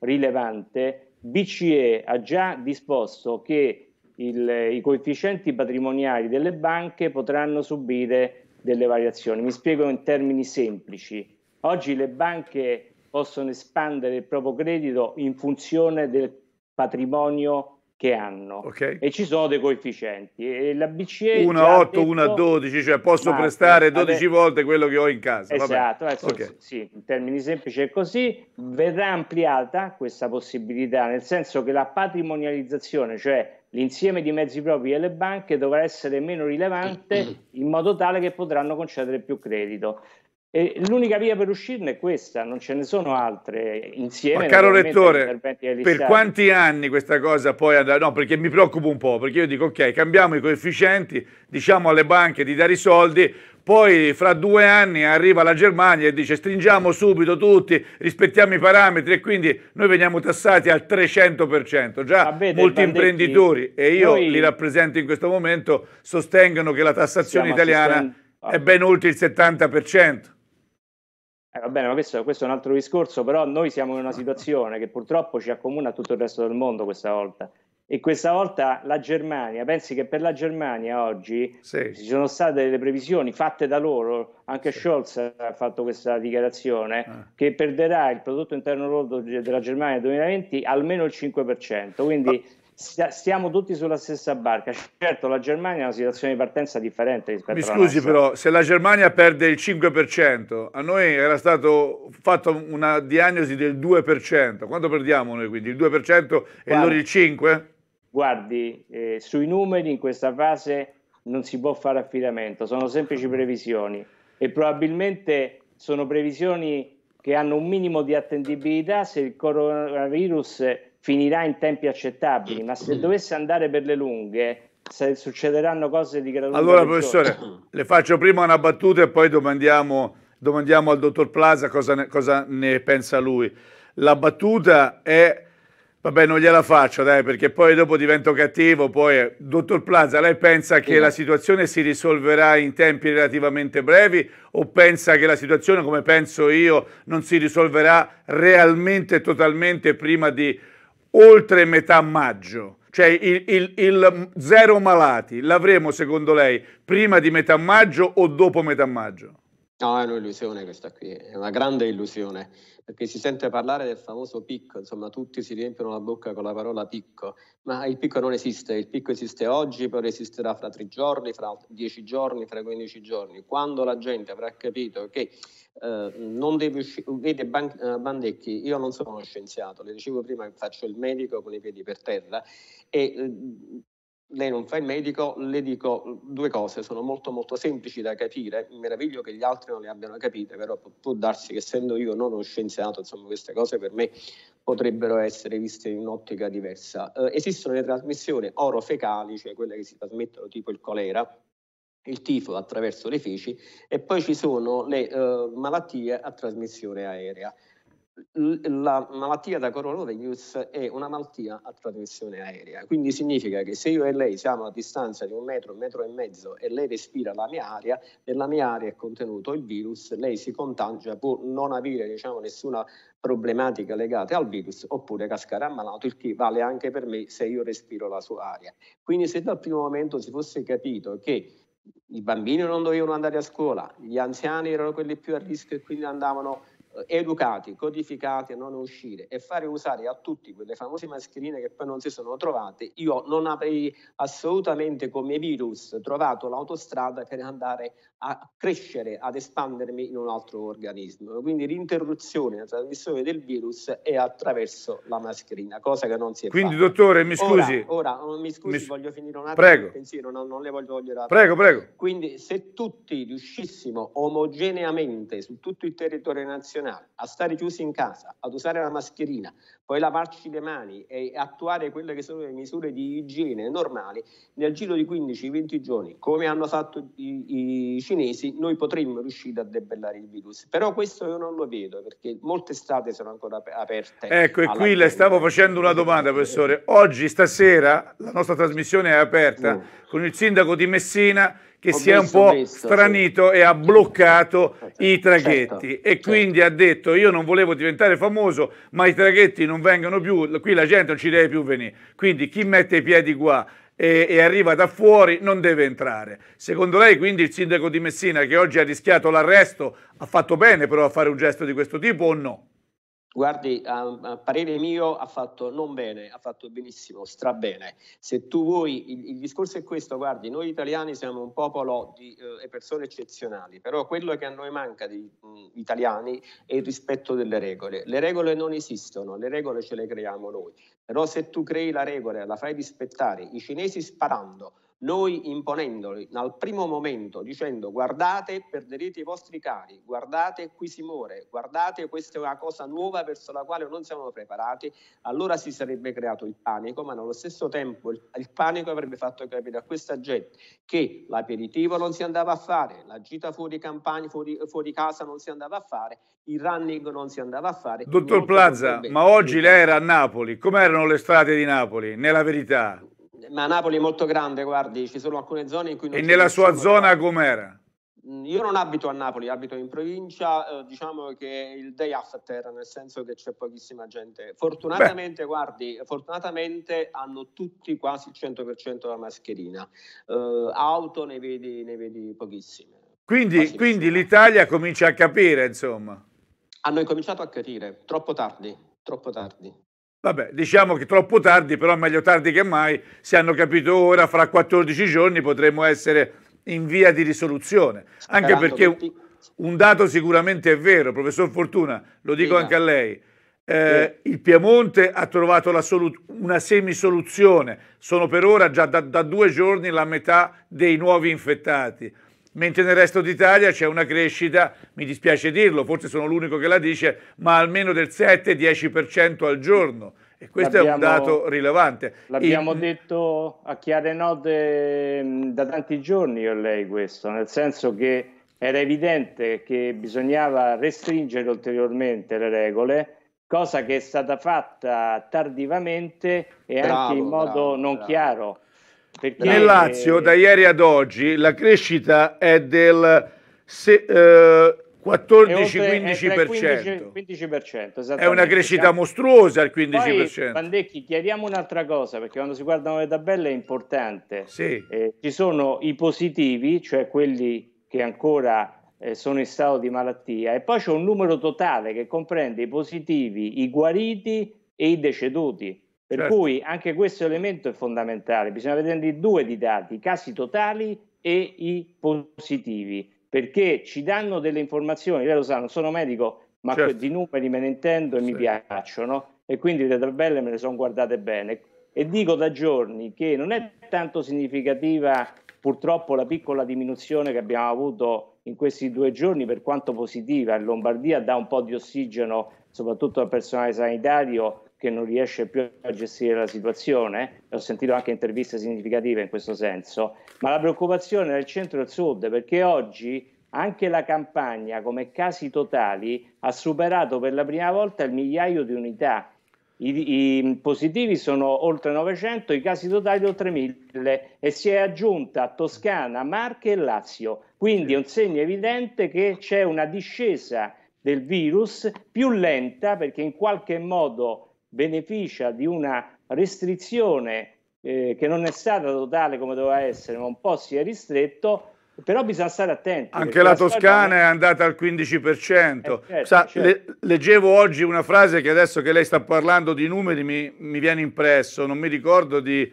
rilevante. BCE ha già disposto che il, i coefficienti patrimoniali delle banche potranno subire delle variazioni. Mi spiego in termini semplici. Oggi le banche possono espandere il proprio credito in funzione del patrimonio che hanno okay. e ci sono dei coefficienti e la BCE 1 8 detto, a 12 cioè posso ma, prestare 12 vabbè, volte quello che ho in casa esatto adesso, okay. sì, in termini semplici è così verrà ampliata questa possibilità nel senso che la patrimonializzazione cioè l'insieme di mezzi propri delle banche dovrà essere meno rilevante in modo tale che potranno concedere più credito e l'unica via per uscirne è questa, non ce ne sono altre insieme. Ma caro rettore, per quanti anni questa cosa poi andrà? No, perché mi preoccupo un po', perché io dico ok, cambiamo i coefficienti, diciamo alle banche di dare i soldi, poi fra due anni arriva la Germania e dice stringiamo subito tutti, rispettiamo i parametri e quindi noi veniamo tassati al 300%. Già Sapete, molti imprenditori, e io noi... li rappresento in questo momento, sostengono che la tassazione Siamo italiana assistenti... è ben oltre il 70%. Eh, va bene, ma questo, questo, è un altro discorso, però noi siamo in una situazione che purtroppo ci accomuna a tutto il resto del mondo questa volta. E questa volta la Germania, pensi che per la Germania oggi sì. ci sono state delle previsioni fatte da loro, anche sì. Scholz ha fatto questa dichiarazione, ah. che perderà il prodotto interno lordo della Germania nel 2020 almeno il 5%. Quindi... Ma stiamo tutti sulla stessa barca. Certo, la Germania ha una situazione di partenza differente rispetto Mi scusi però, se la Germania perde il 5%, a noi era stato fatto una diagnosi del 2%. Quanto perdiamo noi quindi? Il 2% guardi, e loro il 5%? Guardi, eh, sui numeri in questa fase non si può fare affidamento, sono semplici previsioni e probabilmente sono previsioni che hanno un minimo di attendibilità se il coronavirus finirà in tempi accettabili, ma se mm. dovesse andare per le lunghe succederanno cose di grado. Allora, professore, le faccio prima una battuta e poi domandiamo, domandiamo al dottor Plaza cosa ne, cosa ne pensa lui. La battuta è... Vabbè, non gliela faccio, dai, perché poi dopo divento cattivo. Poi, dottor Plaza, lei pensa che sì. la situazione si risolverà in tempi relativamente brevi o pensa che la situazione, come penso io, non si risolverà realmente e totalmente prima di oltre metà maggio. Cioè il, il, il zero malati l'avremo secondo lei prima di metà maggio o dopo metà maggio? No, è un'illusione questa qui, è una grande illusione, perché si sente parlare del famoso picco, insomma tutti si riempiono la bocca con la parola picco, ma il picco non esiste, il picco esiste oggi, poi esisterà fra tre giorni, fra dieci giorni, fra quindici giorni, quando la gente avrà capito che eh, non devi uscire, vede Ban- eh, Bandecchi, io non sono uno scienziato, le dicevo prima che faccio il medico con i piedi per terra e eh, lei non fa il medico, le dico due cose, sono molto molto semplici da capire, mi meraviglio che gli altri non le abbiano capite, però può darsi che essendo io non uno scienziato, insomma queste cose per me potrebbero essere viste in un'ottica diversa. Eh, esistono le trasmissioni orofecali, cioè quelle che si trasmettono tipo il colera, il tifo attraverso le feci e poi ci sono le eh, malattie a trasmissione aerea. La malattia da coronavirus è una malattia a trasmissione aerea, quindi significa che se io e lei siamo a distanza di un metro, un metro e mezzo e lei respira la mia aria, nella mia aria è contenuto il virus, lei si contagia, può non avere diciamo, nessuna problematica legata al virus oppure cascare ammalato, il che vale anche per me se io respiro la sua aria. Quindi se dal primo momento si fosse capito che i bambini non dovevano andare a scuola, gli anziani erano quelli più a rischio e quindi andavano eh, educati, codificati a non uscire e fare usare a tutti quelle famose mascherine che poi non si sono trovate, io non avrei assolutamente come virus trovato l'autostrada per andare a crescere, ad espandermi in un altro organismo. Quindi l'interruzione, la trasmissione del virus è attraverso la mascherina, cosa che non si è Quindi, fatta. dottore, mi scusi. Ora, ora oh, mi scusi, mi... voglio finire un attimo prego. il pensiero, non, non le voglio togliere la Prego, prego. Quindi se tutti riuscissimo omogeneamente su tutto il territorio nazionale a stare chiusi in casa, ad usare la mascherina, poi lavarci le mani e attuare quelle che sono le misure di igiene normali, nel giro di 15-20 giorni, come hanno fatto i, i, cinesi, noi potremmo riuscire a debellare il virus. Però questo io non lo vedo perché molte strade sono ancora aperte. Ecco, e qui le stavo facendo una domanda, professore. Oggi, stasera, la nostra trasmissione è aperta mm. con il sindaco di Messina che si è un po' visto, stranito sì. e ha bloccato certo, i traghetti certo, e certo. quindi ha detto io non volevo diventare famoso ma i traghetti non vengono più, qui la gente non ci deve più venire, quindi chi mette i piedi qua e, e, arriva da fuori non deve entrare. Secondo lei quindi il sindaco di Messina che oggi ha rischiato l'arresto ha fatto bene però a fare un gesto di questo tipo o no? Guardi, a, parere mio ha fatto non bene, ha fatto benissimo, strabene. Se tu vuoi, il, il discorso è questo, guardi, noi italiani siamo un popolo di eh, persone eccezionali, però quello che a noi manca di mh, italiani è il rispetto delle regole. Le regole non esistono, le regole ce le creiamo noi, però se tu crei la regola e la fai rispettare, i cinesi sparando, noi imponendoli dal primo momento dicendo guardate perderete i vostri cari, guardate qui si muore, guardate questa è una cosa nuova verso la quale non siamo preparati, allora si sarebbe creato il panico, ma nello stesso tempo il, il panico avrebbe fatto capire a questa gente che l'aperitivo non si andava a fare, la gita fuori campagna, fuori, fuori casa non si andava a fare, il running non si andava a fare. Dottor Plaza, ma oggi lei era a Napoli, com'erano le strade di Napoli, nella verità? Ma Napoli è molto grande, guardi, ci sono alcune zone in cui non E nella sua zona grande. com'era? Mm, io non abito a Napoli, abito in provincia, eh, diciamo che il day after, nel senso che c'è pochissima gente. Fortunatamente, Beh. guardi, fortunatamente hanno tutti quasi il 100% la mascherina. Eh, auto ne vedi, ne vedi pochissime. Quindi, quindi l'Italia comincia a capire, insomma. Hanno incominciato a capire, troppo tardi, troppo tardi. Vabbè, diciamo che troppo tardi, però meglio tardi che mai, se hanno capito ora, fra 14 giorni potremo essere in via di risoluzione. Anche perché tutti. un dato sicuramente è vero, professor Fortuna, lo dico sì, anche a lei. Eh, sì. Il Piemonte ha trovato una semisoluzione, sono per ora già da, da due giorni la metà dei nuovi infettati mentre nel resto d'Italia c'è una crescita, mi dispiace dirlo, forse sono l'unico che la dice, ma almeno del 7-10% al giorno. E questo è un dato rilevante. L'abbiamo e... detto a chiare note mm, da tanti giorni io lei questo, nel senso che era evidente che bisognava restringere ulteriormente le regole, cosa che è stata fatta tardivamente e bravo, anche in modo bravo, non bravo. chiaro. Perché... Nel Lazio, da ieri ad oggi, la crescita è del se, eh, 14-15%. 15%, è una crescita mostruosa il 15%. Poi, Bandecchi, chiariamo un'altra cosa, perché quando si guardano le tabelle è importante. Sì. Eh, ci sono i positivi, cioè quelli che ancora eh, sono in stato di malattia, e poi c'è un numero totale che comprende i positivi, i guariti e i deceduti. Per certo. cui anche questo elemento è fondamentale, bisogna vedere i due di dati, i casi totali e i positivi, perché ci danno delle informazioni, lei lo sa, non sono medico, ma certo. di numeri me ne intendo e certo. mi piacciono, e quindi le tabelle me le sono guardate bene. E dico da giorni che non è tanto significativa purtroppo la piccola diminuzione che abbiamo avuto in questi due giorni, per quanto positiva, in Lombardia dà un po' di ossigeno soprattutto al personale sanitario che non riesce più a gestire la situazione, ho sentito anche interviste significative in questo senso, ma la preoccupazione è il centro e il sud, perché oggi anche la campagna, come casi totali, ha superato per la prima volta il migliaio di unità. I, I, positivi sono oltre 900, i casi totali oltre 1000 e si è aggiunta Toscana, Marche e Lazio. Quindi è un segno evidente che c'è una discesa del virus più lenta perché in qualche modo beneficia di una restrizione eh, che non è stata totale come doveva essere, ma un po' si è ristretto, però bisogna stare attenti. Anche la, la Toscana non... è andata al 15%. Eh, certo, Sa, certo. Le, leggevo oggi una frase che adesso che lei sta parlando di numeri mi, mi viene impresso, non mi ricordo di,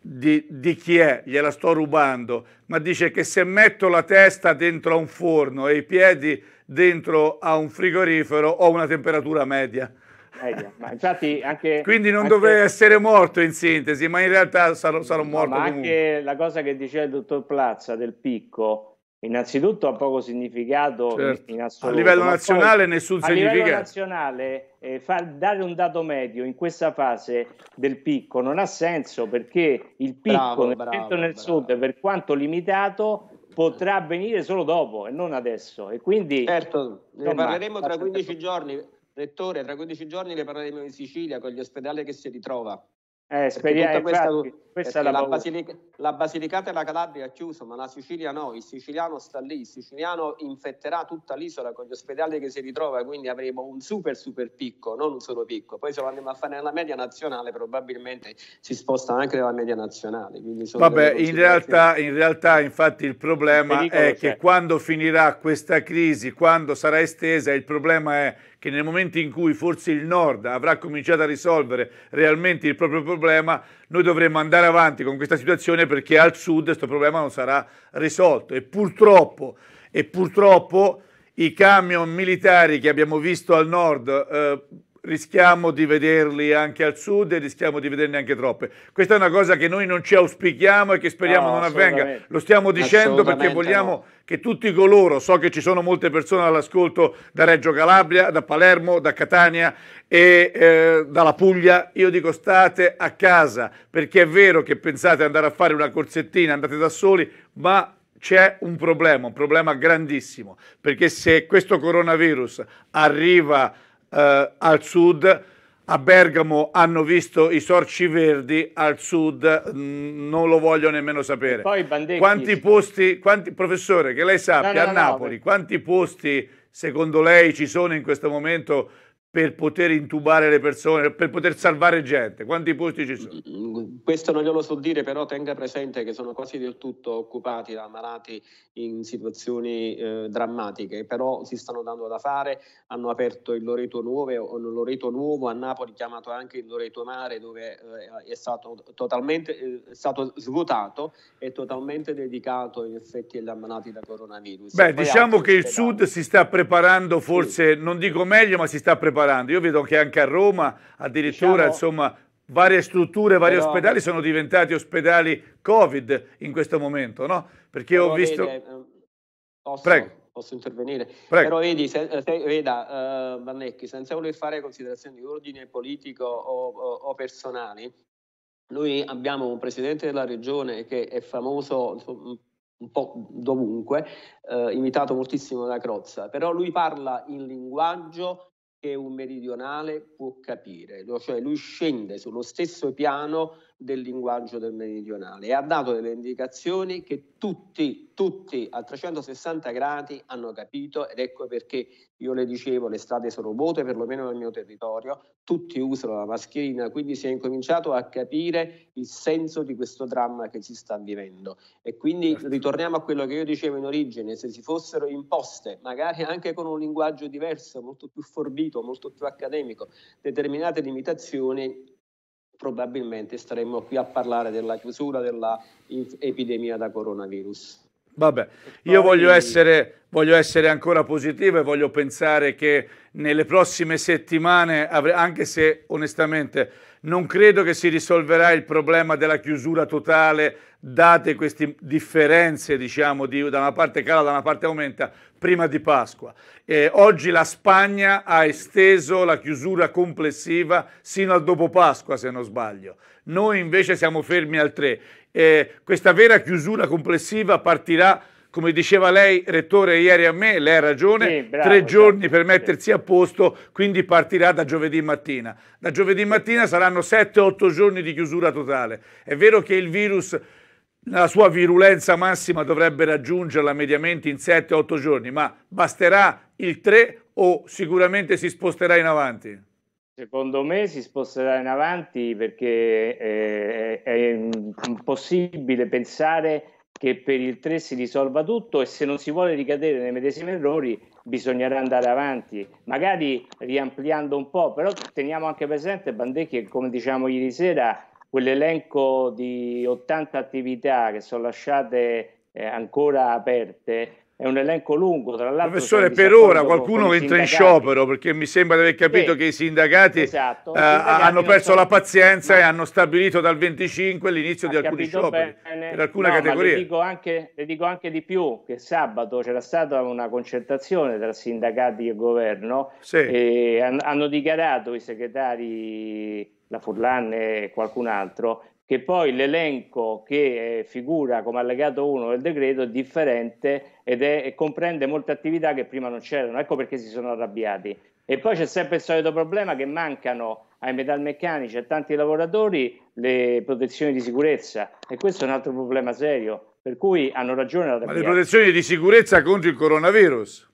di, di, chi è, gliela sto rubando, ma dice che se metto la testa dentro a un forno e i piedi dentro a un frigorifero ho una temperatura media. Ma infatti anche, Quindi non anche, dovrei essere morto in sintesi, ma in realtà sarò, sarò morto. Ma comunque. anche la cosa che diceva il dottor Plazza del picco, innanzitutto ha poco significato certo. in assoluto. A livello nazionale poi, nessun significato. A livello nazionale eh, far, dare un dato medio in questa fase del picco non ha senso perché il picco bravo, nel bravo, centro nel sud, per quanto limitato, potrà avvenire solo dopo e non adesso. E quindi, certo, insomma, ne parleremo tra 15 giorni. Rettore, tra 15 giorni le parleremo in Sicilia con gli ospedali che si ritrova. Eh, speriamo, questa, infatti, questa la, Basilica, la, Basilicata e la Calabria ha chiuso, ma la Sicilia no, il siciliano sta lì, il siciliano infetterà tutta l'isola con gli ospedali che si ritrova, quindi avremo un super super picco, non un solo picco. Poi se lo andiamo a fare nella media nazionale probabilmente si sposta anche nella media nazionale. Vabbè, in realtà, in realtà infatti il problema il è che quando finirà questa crisi, quando sarà estesa, il problema è che nel momento in cui forse il Nord avrà cominciato a risolvere realmente il proprio problema, noi dovremmo andare avanti con questa situazione perché al Sud questo problema non sarà risolto. E purtroppo, e purtroppo i camion militari che abbiamo visto al Nord... Eh, rischiamo di vederli anche al sud e rischiamo di vederne anche troppe. Questa è una cosa che noi non ci auspichiamo e che speriamo no, non avvenga. Lo stiamo dicendo perché vogliamo no. che tutti coloro, so che ci sono molte persone all'ascolto da Reggio Calabria, da Palermo, da Catania e eh, dalla Puglia, io dico state a casa perché è vero che pensate andare a fare una corsettina, andate da soli, ma c'è un problema, un problema grandissimo, perché se questo coronavirus arriva eh, al sud, a Bergamo hanno visto i sorci verdi, al sud mh, mm, non lo voglio nemmeno sapere. Quanti posti, quanti, professore, che lei sappia, no, no, a no, Napoli, quanti posti secondo lei ci sono in questo momento per poter intubare le persone, per poter salvare gente? Quanti posti ci sono? Mm, questo non glielo so dire, però tenga presente che sono quasi del tutto occupati da malati in situazioni eh, drammatiche, però si stanno dando da fare, hanno aperto il Loreto Nuovo, il Loreto Nuovo a Napoli chiamato anche il Loreto Mare, dove eh, è stato totalmente eh, è stato svuotato e totalmente dedicato in effetti agli ammalati da coronavirus. Beh, diciamo che il Sud si sta preparando, forse sì. non dico meglio, ma si sta preparando parlando. Io vedo che anche a Roma, addirittura, diciamo, insomma, varie strutture, vari però, ospedali sono diventati ospedali Covid in questo momento, no? Perché ho visto... Vede, eh, posso, Prego. posso intervenire? Prego. Però vedi, se, se, veda, uh, senza voler fare considerazioni di ordine politico o, o, o personali, noi abbiamo un presidente della regione che è famoso un po' dovunque, eh, imitato moltissimo da Crozza, però lui parla in linguaggio che un meridionale può capire, cioè lui scende sullo stesso piano del linguaggio del meridionale e ha dato delle indicazioni che tutti, tutti a 360 gradi hanno capito ed ecco perché io le dicevo le strade sono vuote, perlomeno nel mio territorio, tutti usano la mascherina, quindi si è incominciato a capire il senso di questo dramma che si sta vivendo. E quindi certo. ritorniamo a quello che io dicevo in origine, se si fossero imposte, magari anche con un linguaggio diverso, molto più forbito, molto più accademico, determinate limitazioni, probabilmente staremmo qui a parlare della chiusura dell'epidemia da coronavirus. Vabbè, io voglio essere, voglio essere, ancora positivo e voglio pensare che nelle prossime settimane, anche se onestamente non credo che si risolverà il problema della chiusura totale date queste differenze, diciamo, di, da una parte cala, da una parte aumenta, prima di Pasqua. Eh, oggi la Spagna ha esteso la chiusura complessiva sino al dopo Pasqua, se non sbaglio. Noi invece siamo fermi al 3. Eh, questa vera chiusura complessiva partirà come diceva lei, rettore, ieri a me, lei ha ragione, sì, bravo, tre giorni per mettersi a posto, quindi partirà da giovedì mattina. Da giovedì mattina saranno 7-8 giorni di chiusura totale. È vero che il virus la sua virulenza massima dovrebbe raggiungerla mediamente in 7-8 giorni, ma basterà il 3 o sicuramente si sposterà in avanti? Secondo me si sposterà in avanti perché eh, è, è impossibile pensare che per il 3 si risolva tutto e se non si vuole ricadere nei medesimi errori bisognerà andare avanti, magari riampliando un po', però teniamo anche presente Bandecchi che come diciamo ieri sera quell'elenco di 80 attività che sono lasciate eh, ancora aperte è un elenco lungo. Tra l'altro, professore, per ora qualcuno entra in sciopero perché mi sembra di aver capito sì, che i sindacati, esatto, eh, sindacati hanno perso sono... la pazienza no. e hanno stabilito dal 25 l'inizio di alcuni scioperi bene. per alcune no, categorie. Le dico, anche, le dico, anche, di più: che sabato c'era stata una concertazione tra sindacati e governo sì. e hanno dichiarato i segretari la Furlan e qualcun altro, che poi l'elenco che eh, figura come allegato 1 del decreto è differente ed è, comprende molte attività che prima non c'erano, ecco perché si sono arrabbiati. E poi c'è sempre il solito problema che mancano ai metalmeccanici e a tanti lavoratori le protezioni di sicurezza e questo è un altro problema serio, per cui hanno ragione la Ma le protezioni di sicurezza contro il coronavirus?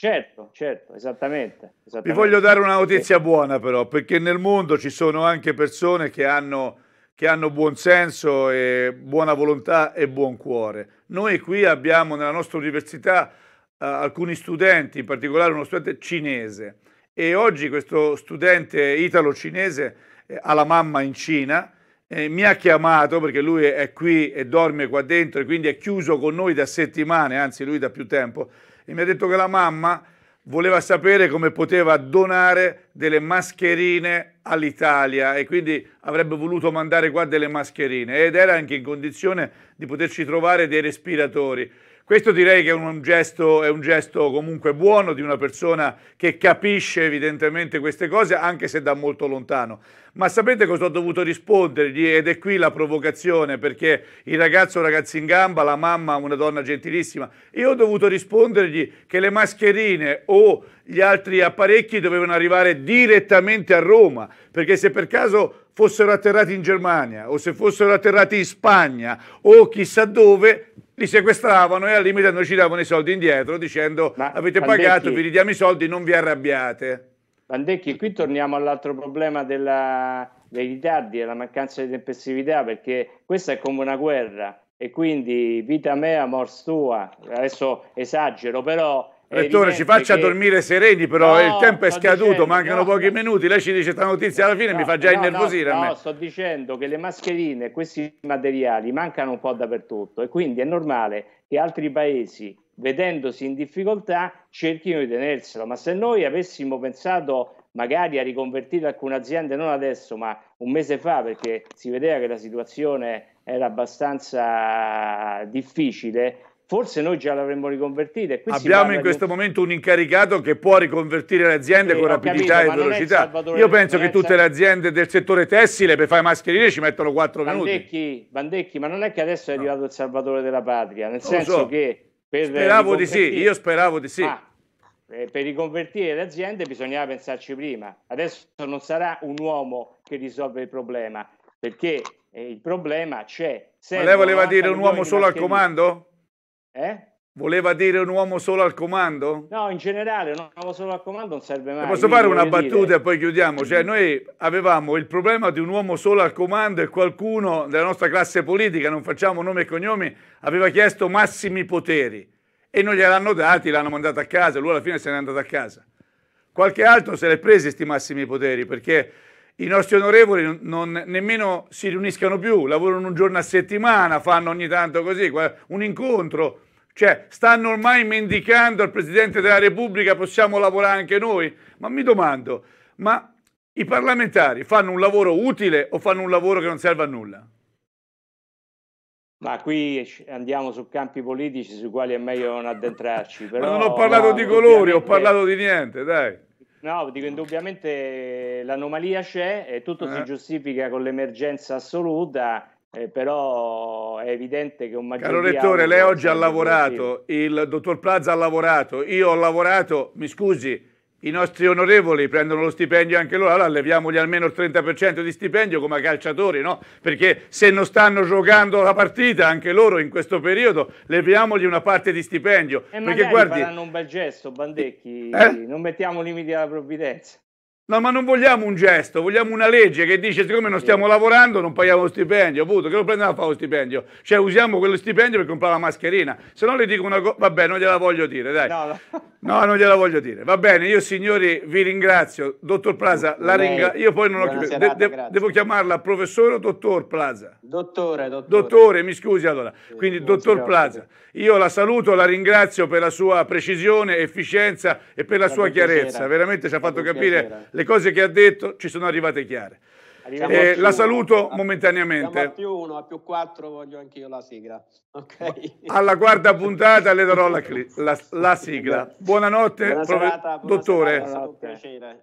Certo, certo, esattamente, esattamente. Vi voglio dare una notizia buona però, perché nel mondo ci sono anche persone che hanno, che hanno buon senso, e buona volontà e buon cuore. Noi qui abbiamo nella nostra università uh, alcuni studenti, in particolare uno studente cinese, e oggi questo studente italo-cinese eh, ha la mamma in Cina, eh, mi ha chiamato perché lui è qui e dorme qua dentro e quindi è chiuso con noi da settimane, anzi lui da più tempo, e mi ha detto che la mamma voleva sapere come poteva donare delle mascherine all'Italia e quindi avrebbe voluto mandare qua delle mascherine ed era anche in condizione di poterci trovare dei respiratori. Questo direi che è un, gesto, è un, gesto, comunque buono di una persona che capisce evidentemente queste cose, anche se da molto lontano. Ma sapete cosa ho dovuto rispondergli? Ed è qui la provocazione, perché il ragazzo, ragazzi in gamba, la mamma, una donna gentilissima, io ho dovuto rispondergli che le mascherine o gli altri apparecchi dovevano arrivare direttamente a Roma, perché se per caso fossero atterrati in Germania o se fossero atterrati in Spagna o chissà dove, li sequestravano e al limite non ci davano i soldi indietro dicendo Ma avete Pandecchi, pagato, vi ridiamo i soldi, non vi arrabbiate. Pandecchi, qui torniamo all'altro problema della, dei ritardi e della mancanza di tempestività perché questa è come una guerra e quindi vita mea, mors tua, adesso esagero, però Rettore, ci faccia che... dormire sereni, però no, il tempo è scaduto, dicendo, mancano no, pochi minuti. Lei ci dice questa notizia alla fine, no, mi fa già innervosire. No, no, sto dicendo che le mascherine e questi materiali mancano un po' dappertutto e quindi è normale che altri paesi, vedendosi in difficoltà, cerchino di tenerselo. Ma se noi avessimo pensato magari a riconvertire alcune aziende, non adesso, ma un mese fa, perché si vedeva che la situazione era abbastanza difficile, forse noi già l'avremmo riconvertita. Abbiamo in questo di... momento un incaricato che può riconvertire le aziende sì, con rapidità capito, e velocità. Io penso che tutte le aziende del settore tessile per fare mascherine ci mettono 4 Bandecchi, minuti. Bandecchi, ma non è che adesso è arrivato no. il salvatore della patria, nel non senso so. che... speravo di sì, io speravo di sì. Ma ah, eh, per riconvertire le aziende bisognava pensarci prima. Adesso non sarà un uomo che risolve il problema, perché eh, il problema c'è. Ma lei voleva dire un uomo solo al comando? Eh? Voleva dire un uomo solo al comando? No, in generale un uomo solo al comando non serve mai. Posso fare una battuta dire... e poi chiudiamo? Cioè, noi avevamo il problema di un uomo solo al comando e qualcuno della nostra classe politica, non facciamo nome e cognomi, aveva chiesto massimi poteri e non gliel'hanno dati, l'hanno mandato a casa, lui alla fine se n'è andato a casa. Qualche altro se l'è preso questi massimi poteri perché i nostri onorevoli non, nemmeno si riuniscono più, lavorano un giorno a settimana, fanno ogni tanto così, un incontro cioè, stanno ormai mendicando al Presidente della Repubblica, possiamo lavorare anche noi? Ma mi domando, ma i parlamentari fanno un lavoro utile o fanno un lavoro che non serve a nulla? Ma qui andiamo su campi politici sui quali è meglio non addentrarci. Però, non ho parlato no, di colori, ho parlato di niente, dai. No, dico indubbiamente l'anomalia c'è e tutto eh. si giustifica con l'emergenza assoluta eh, però è evidente che un maggior Caro Rettore, lei oggi ha lavorato, il dottor Plaza ha lavorato, io ho lavorato, mi scusi, i nostri onorevoli prendono lo stipendio anche loro, allora leviamogli almeno il 30% di stipendio come calciatori, no? Perché se non stanno giocando la partita, anche loro in questo periodo, leviamogli una parte di stipendio. E perché guardi... faranno un bel gesto, Bandecchi, eh? non mettiamo limiti alla provvidenza. No, ma non vogliamo un gesto, vogliamo una legge che dice siccome non stiamo lavorando non paghiamo lo stipendio, appunto, che lo prendiamo a fare lo stipendio? Cioè usiamo quello stipendio per comprare la mascherina, se no le dico una cosa, vabbè non gliela voglio dire, dai. No, no. non gliela voglio dire. Va bene, io signori vi ringrazio, dottor Plaza, la ringrazio, io poi non ho chiamato, de de devo chiamarla professore o dottor Plaza? Dottore, dottore. Dottore, mi scusi allora, quindi dottor Plaza, io la saluto, la ringrazio per la sua precisione, efficienza e per la, la sua chiarezza, veramente ci ha fatto capire le cose che ha detto ci sono arrivate chiare. Eh, la uno. saluto momentaneamente. A più uno, a più quattro voglio anch'io la sigla. Okay. Alla quarta puntata le darò la, la, la sigla. Buonanotte, buona serata, buona dottore. Serata,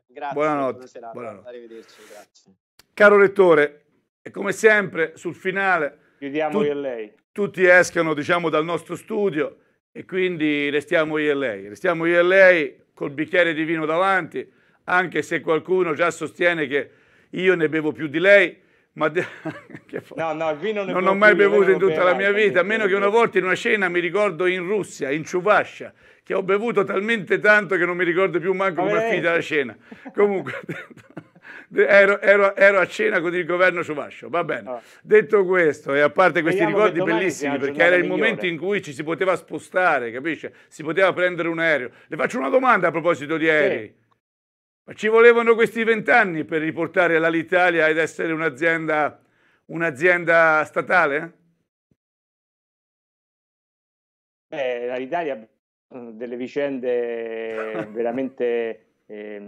Grazie. Buonanotte. Buona buonanotte. Arrivederci. Grazie. Caro rettore, e come sempre sul finale... Chiudiamo tu, io e lei. Tutti escano diciamo, dal nostro studio e quindi restiamo io e lei. Restiamo io e lei col bicchiere di vino davanti anche se qualcuno già sostiene che io ne bevo più di lei, ma de- no, no, non, non ho mai bevuto in tutta la mia vita, a meno che una volta in una cena mi ricordo in Russia, in Ciuvascia, che ho bevuto talmente tanto che non mi ricordo più manco come è finita la cena. Comunque ero, ero, ero, a cena con il governo Ciuvascio, va bene. Oh. Detto questo, e a parte questi Vediamo ricordi bellissimi, perché era il momento in cui ci si poteva spostare, capisci? Si poteva prendere un aereo. Le faccio una domanda a proposito di aerei. Sì. Ma ci volevano questi vent'anni per riportare l'Alitalia ed essere un'azienda, un'azienda statale? Beh, l'Alitalia ha delle vicende veramente eh,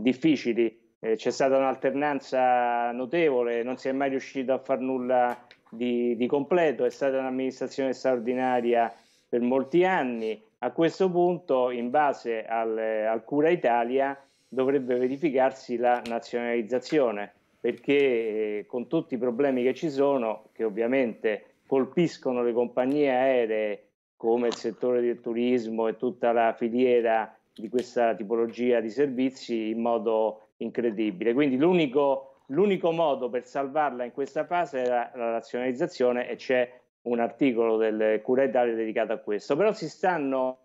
difficili. Eh, c'è stata un'alternanza notevole, non si è mai riuscito a fare nulla di, di, completo, è stata un'amministrazione straordinaria per molti anni. A questo punto, in base al, al Cura Italia, dovrebbe verificarsi la nazionalizzazione, perché eh, con tutti i problemi che ci sono, che ovviamente colpiscono le compagnie aeree come il settore del turismo e tutta la filiera di questa tipologia di servizi in modo incredibile. Quindi l'unico, l'unico modo per salvarla in questa fase è la, la razionalizzazione e c'è un articolo del Cura Italia dedicato a questo. Però si stanno,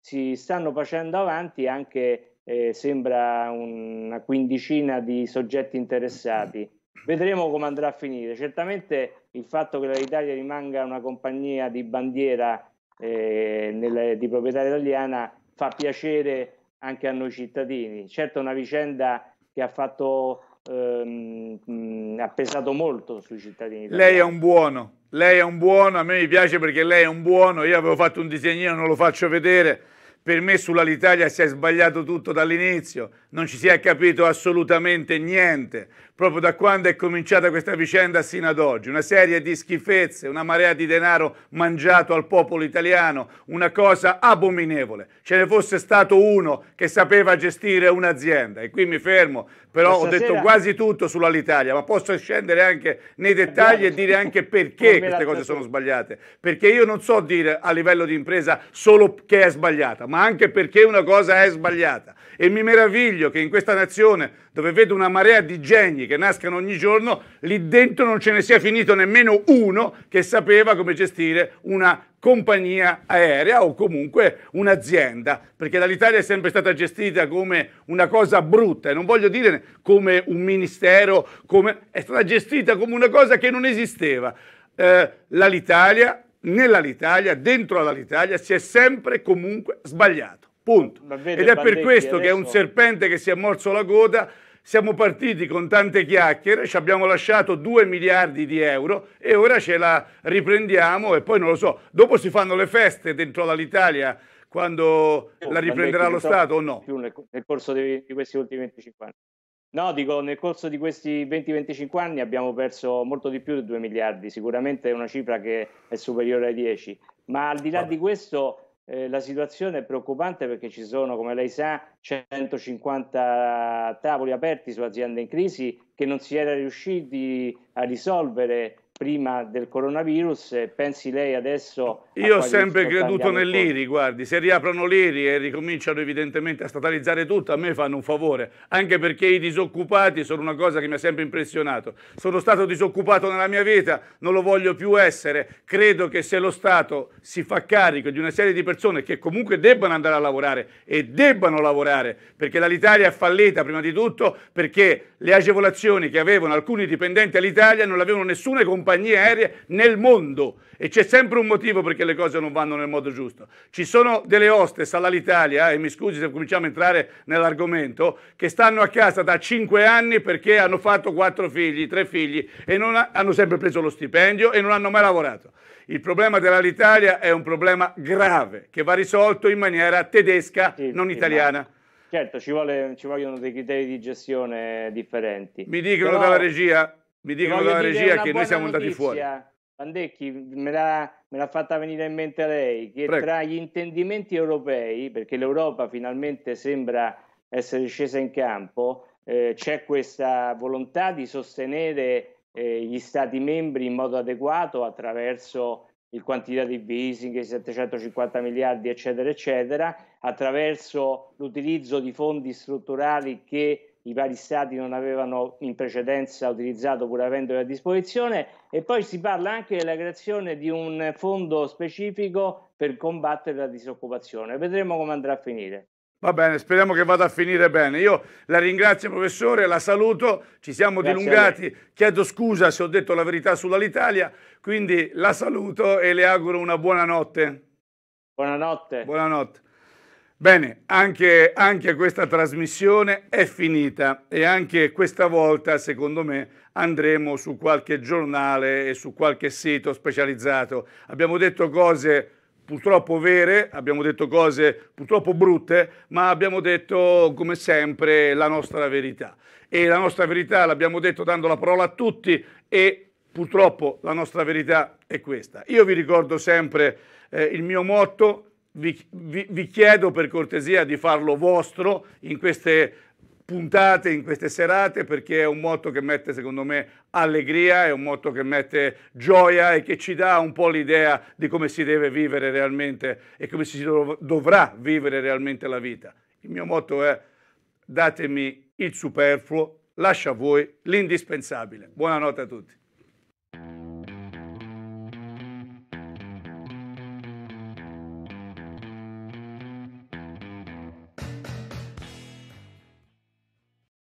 si stanno facendo avanti anche eh, sembra una quindicina di soggetti interessati. Vedremo come andrà a finire. Certamente il fatto che l'Italia rimanga una compagnia di bandiera eh, nel, di proprietà italiana fa piacere anche a noi cittadini. Certo è una vicenda che ha fatto ehm, ha pesato molto sui cittadini. Italiani. Lei è un buono, lei è un buono, a me mi piace perché lei è un buono, io avevo fatto un disegnino, non lo faccio vedere per me sull'Alitalia si è sbagliato tutto dall'inizio, non ci si è capito assolutamente niente, proprio da quando è cominciata questa vicenda sino ad oggi. Una serie di schifezze, una marea di denaro mangiato al popolo italiano, una cosa abominevole. Ce ne fosse stato uno che sapeva gestire un'azienda. E qui mi fermo, però ho detto quasi tutto sull'Alitalia, ma posso scendere anche nei dettagli e dire anche perché queste cose sono sbagliate. Perché io non so dire a livello di impresa solo che è sbagliata, ma anche perché una cosa è sbagliata. E mi meraviglio che in questa nazione dove vedo una marea di geni che nascono ogni giorno, lì dentro non ce ne sia finito nemmeno uno che sapeva come gestire una compagnia aerea o comunque un'azienda, perché l'Italia è sempre stata gestita come una cosa brutta, e non voglio dire come un ministero, come, è stata gestita come una cosa che non esisteva. Eh, L'Italia, nell'Italia, dentro all'Italia, si è sempre comunque sbagliato. Punto. Ed è per questo adesso... che è un serpente che si è morso la coda. Siamo partiti con tante chiacchiere, ci abbiamo lasciato 2 miliardi di euro e ora ce la riprendiamo e poi non lo so, dopo si fanno le feste dentro l'Italia quando oh, la riprenderà lo Stato o no? Nel, nel, corso di, di, questi ultimi 25 anni. No, dico, nel corso di questi 20-25 anni abbiamo perso molto di più di 2 miliardi, sicuramente è una cifra che è superiore ai 10, ma al di là Vabbè. di questo eh, la situazione è preoccupante perché ci sono, come lei sa, 150 tavoli aperti su aziende in crisi che non si era riusciti a risolvere prima del coronavirus, eh, pensi lei adesso... Io ho sempre creduto nell'IRI, guardi, se riaprono l'IRI e ricominciano evidentemente a statalizzare tutto, a me fanno un favore, anche perché i disoccupati sono una cosa che mi ha sempre impressionato. Sono stato disoccupato nella mia vita, non lo voglio più essere, credo che se lo Stato si fa carico di una serie di persone che comunque debbano andare a lavorare e debbano lavorare, perché l'Italia è fallita prima di tutto perché le agevolazioni che avevano alcuni dipendenti all'Italia non le avevano nessuna compagnia compagnie aeree nel mondo e c'è sempre un motivo perché le cose non vanno nel modo giusto. Ci sono delle hostess all'Italia, eh, e mi scusi se cominciamo a entrare nell'argomento, che stanno a casa da 5 anni perché hanno fatto 4 figli, 3 figli e ha, hanno sempre preso lo stipendio e non hanno mai lavorato. Il problema dell'Italia è un problema grave che va risolto in maniera tedesca, sì, non italiana. Ma... Certo, ci, vuole, ci, vogliono dei criteri di gestione differenti. Mi dicono Però... dalla regia, mi dicono la regia che noi siamo andati fuori. Andecchi me l'ha, me l'ha, fatta venire in mente lei, che Prego. tra gli intendimenti europei, perché l'Europa finalmente sembra essere scesa in campo, eh, c'è questa volontà di sostenere eh, gli Stati membri in modo adeguato attraverso il quantitative easing, i 750 miliardi, eccetera, eccetera, attraverso l'utilizzo di fondi strutturali che i vari stati non avevano in precedenza utilizzato pur avendo a disposizione e poi si parla anche della creazione di un fondo specifico per combattere la disoccupazione. Vedremo come andrà a finire. Va bene, speriamo che vada a finire bene. Io la ringrazio professore, la saluto, ci siamo Grazie dilungati, chiedo scusa se ho detto la verità sull'Italia, quindi la saluto e le auguro una buona notte. Buonanotte. Buonanotte. Bene, anche, anche, questa trasmissione è finita e anche questa volta, secondo me, andremo su qualche giornale e su qualche sito specializzato. Abbiamo detto cose purtroppo vere, abbiamo detto cose purtroppo brutte, ma abbiamo detto, come sempre, la nostra verità. E la nostra verità l'abbiamo detto dando la parola a tutti e purtroppo la nostra verità è questa. Io vi ricordo sempre eh, il mio motto, vi, vi, vi chiedo per cortesia di farlo vostro in queste puntate, in queste serate, perché è un motto che mette, secondo me, allegria, è un motto che mette gioia e che ci dà un po' l'idea di come si deve vivere realmente e come si dov- dovrà vivere realmente la vita. Il mio motto è datemi il superfluo, lascia a voi l'indispensabile. Buonanotte a tutti.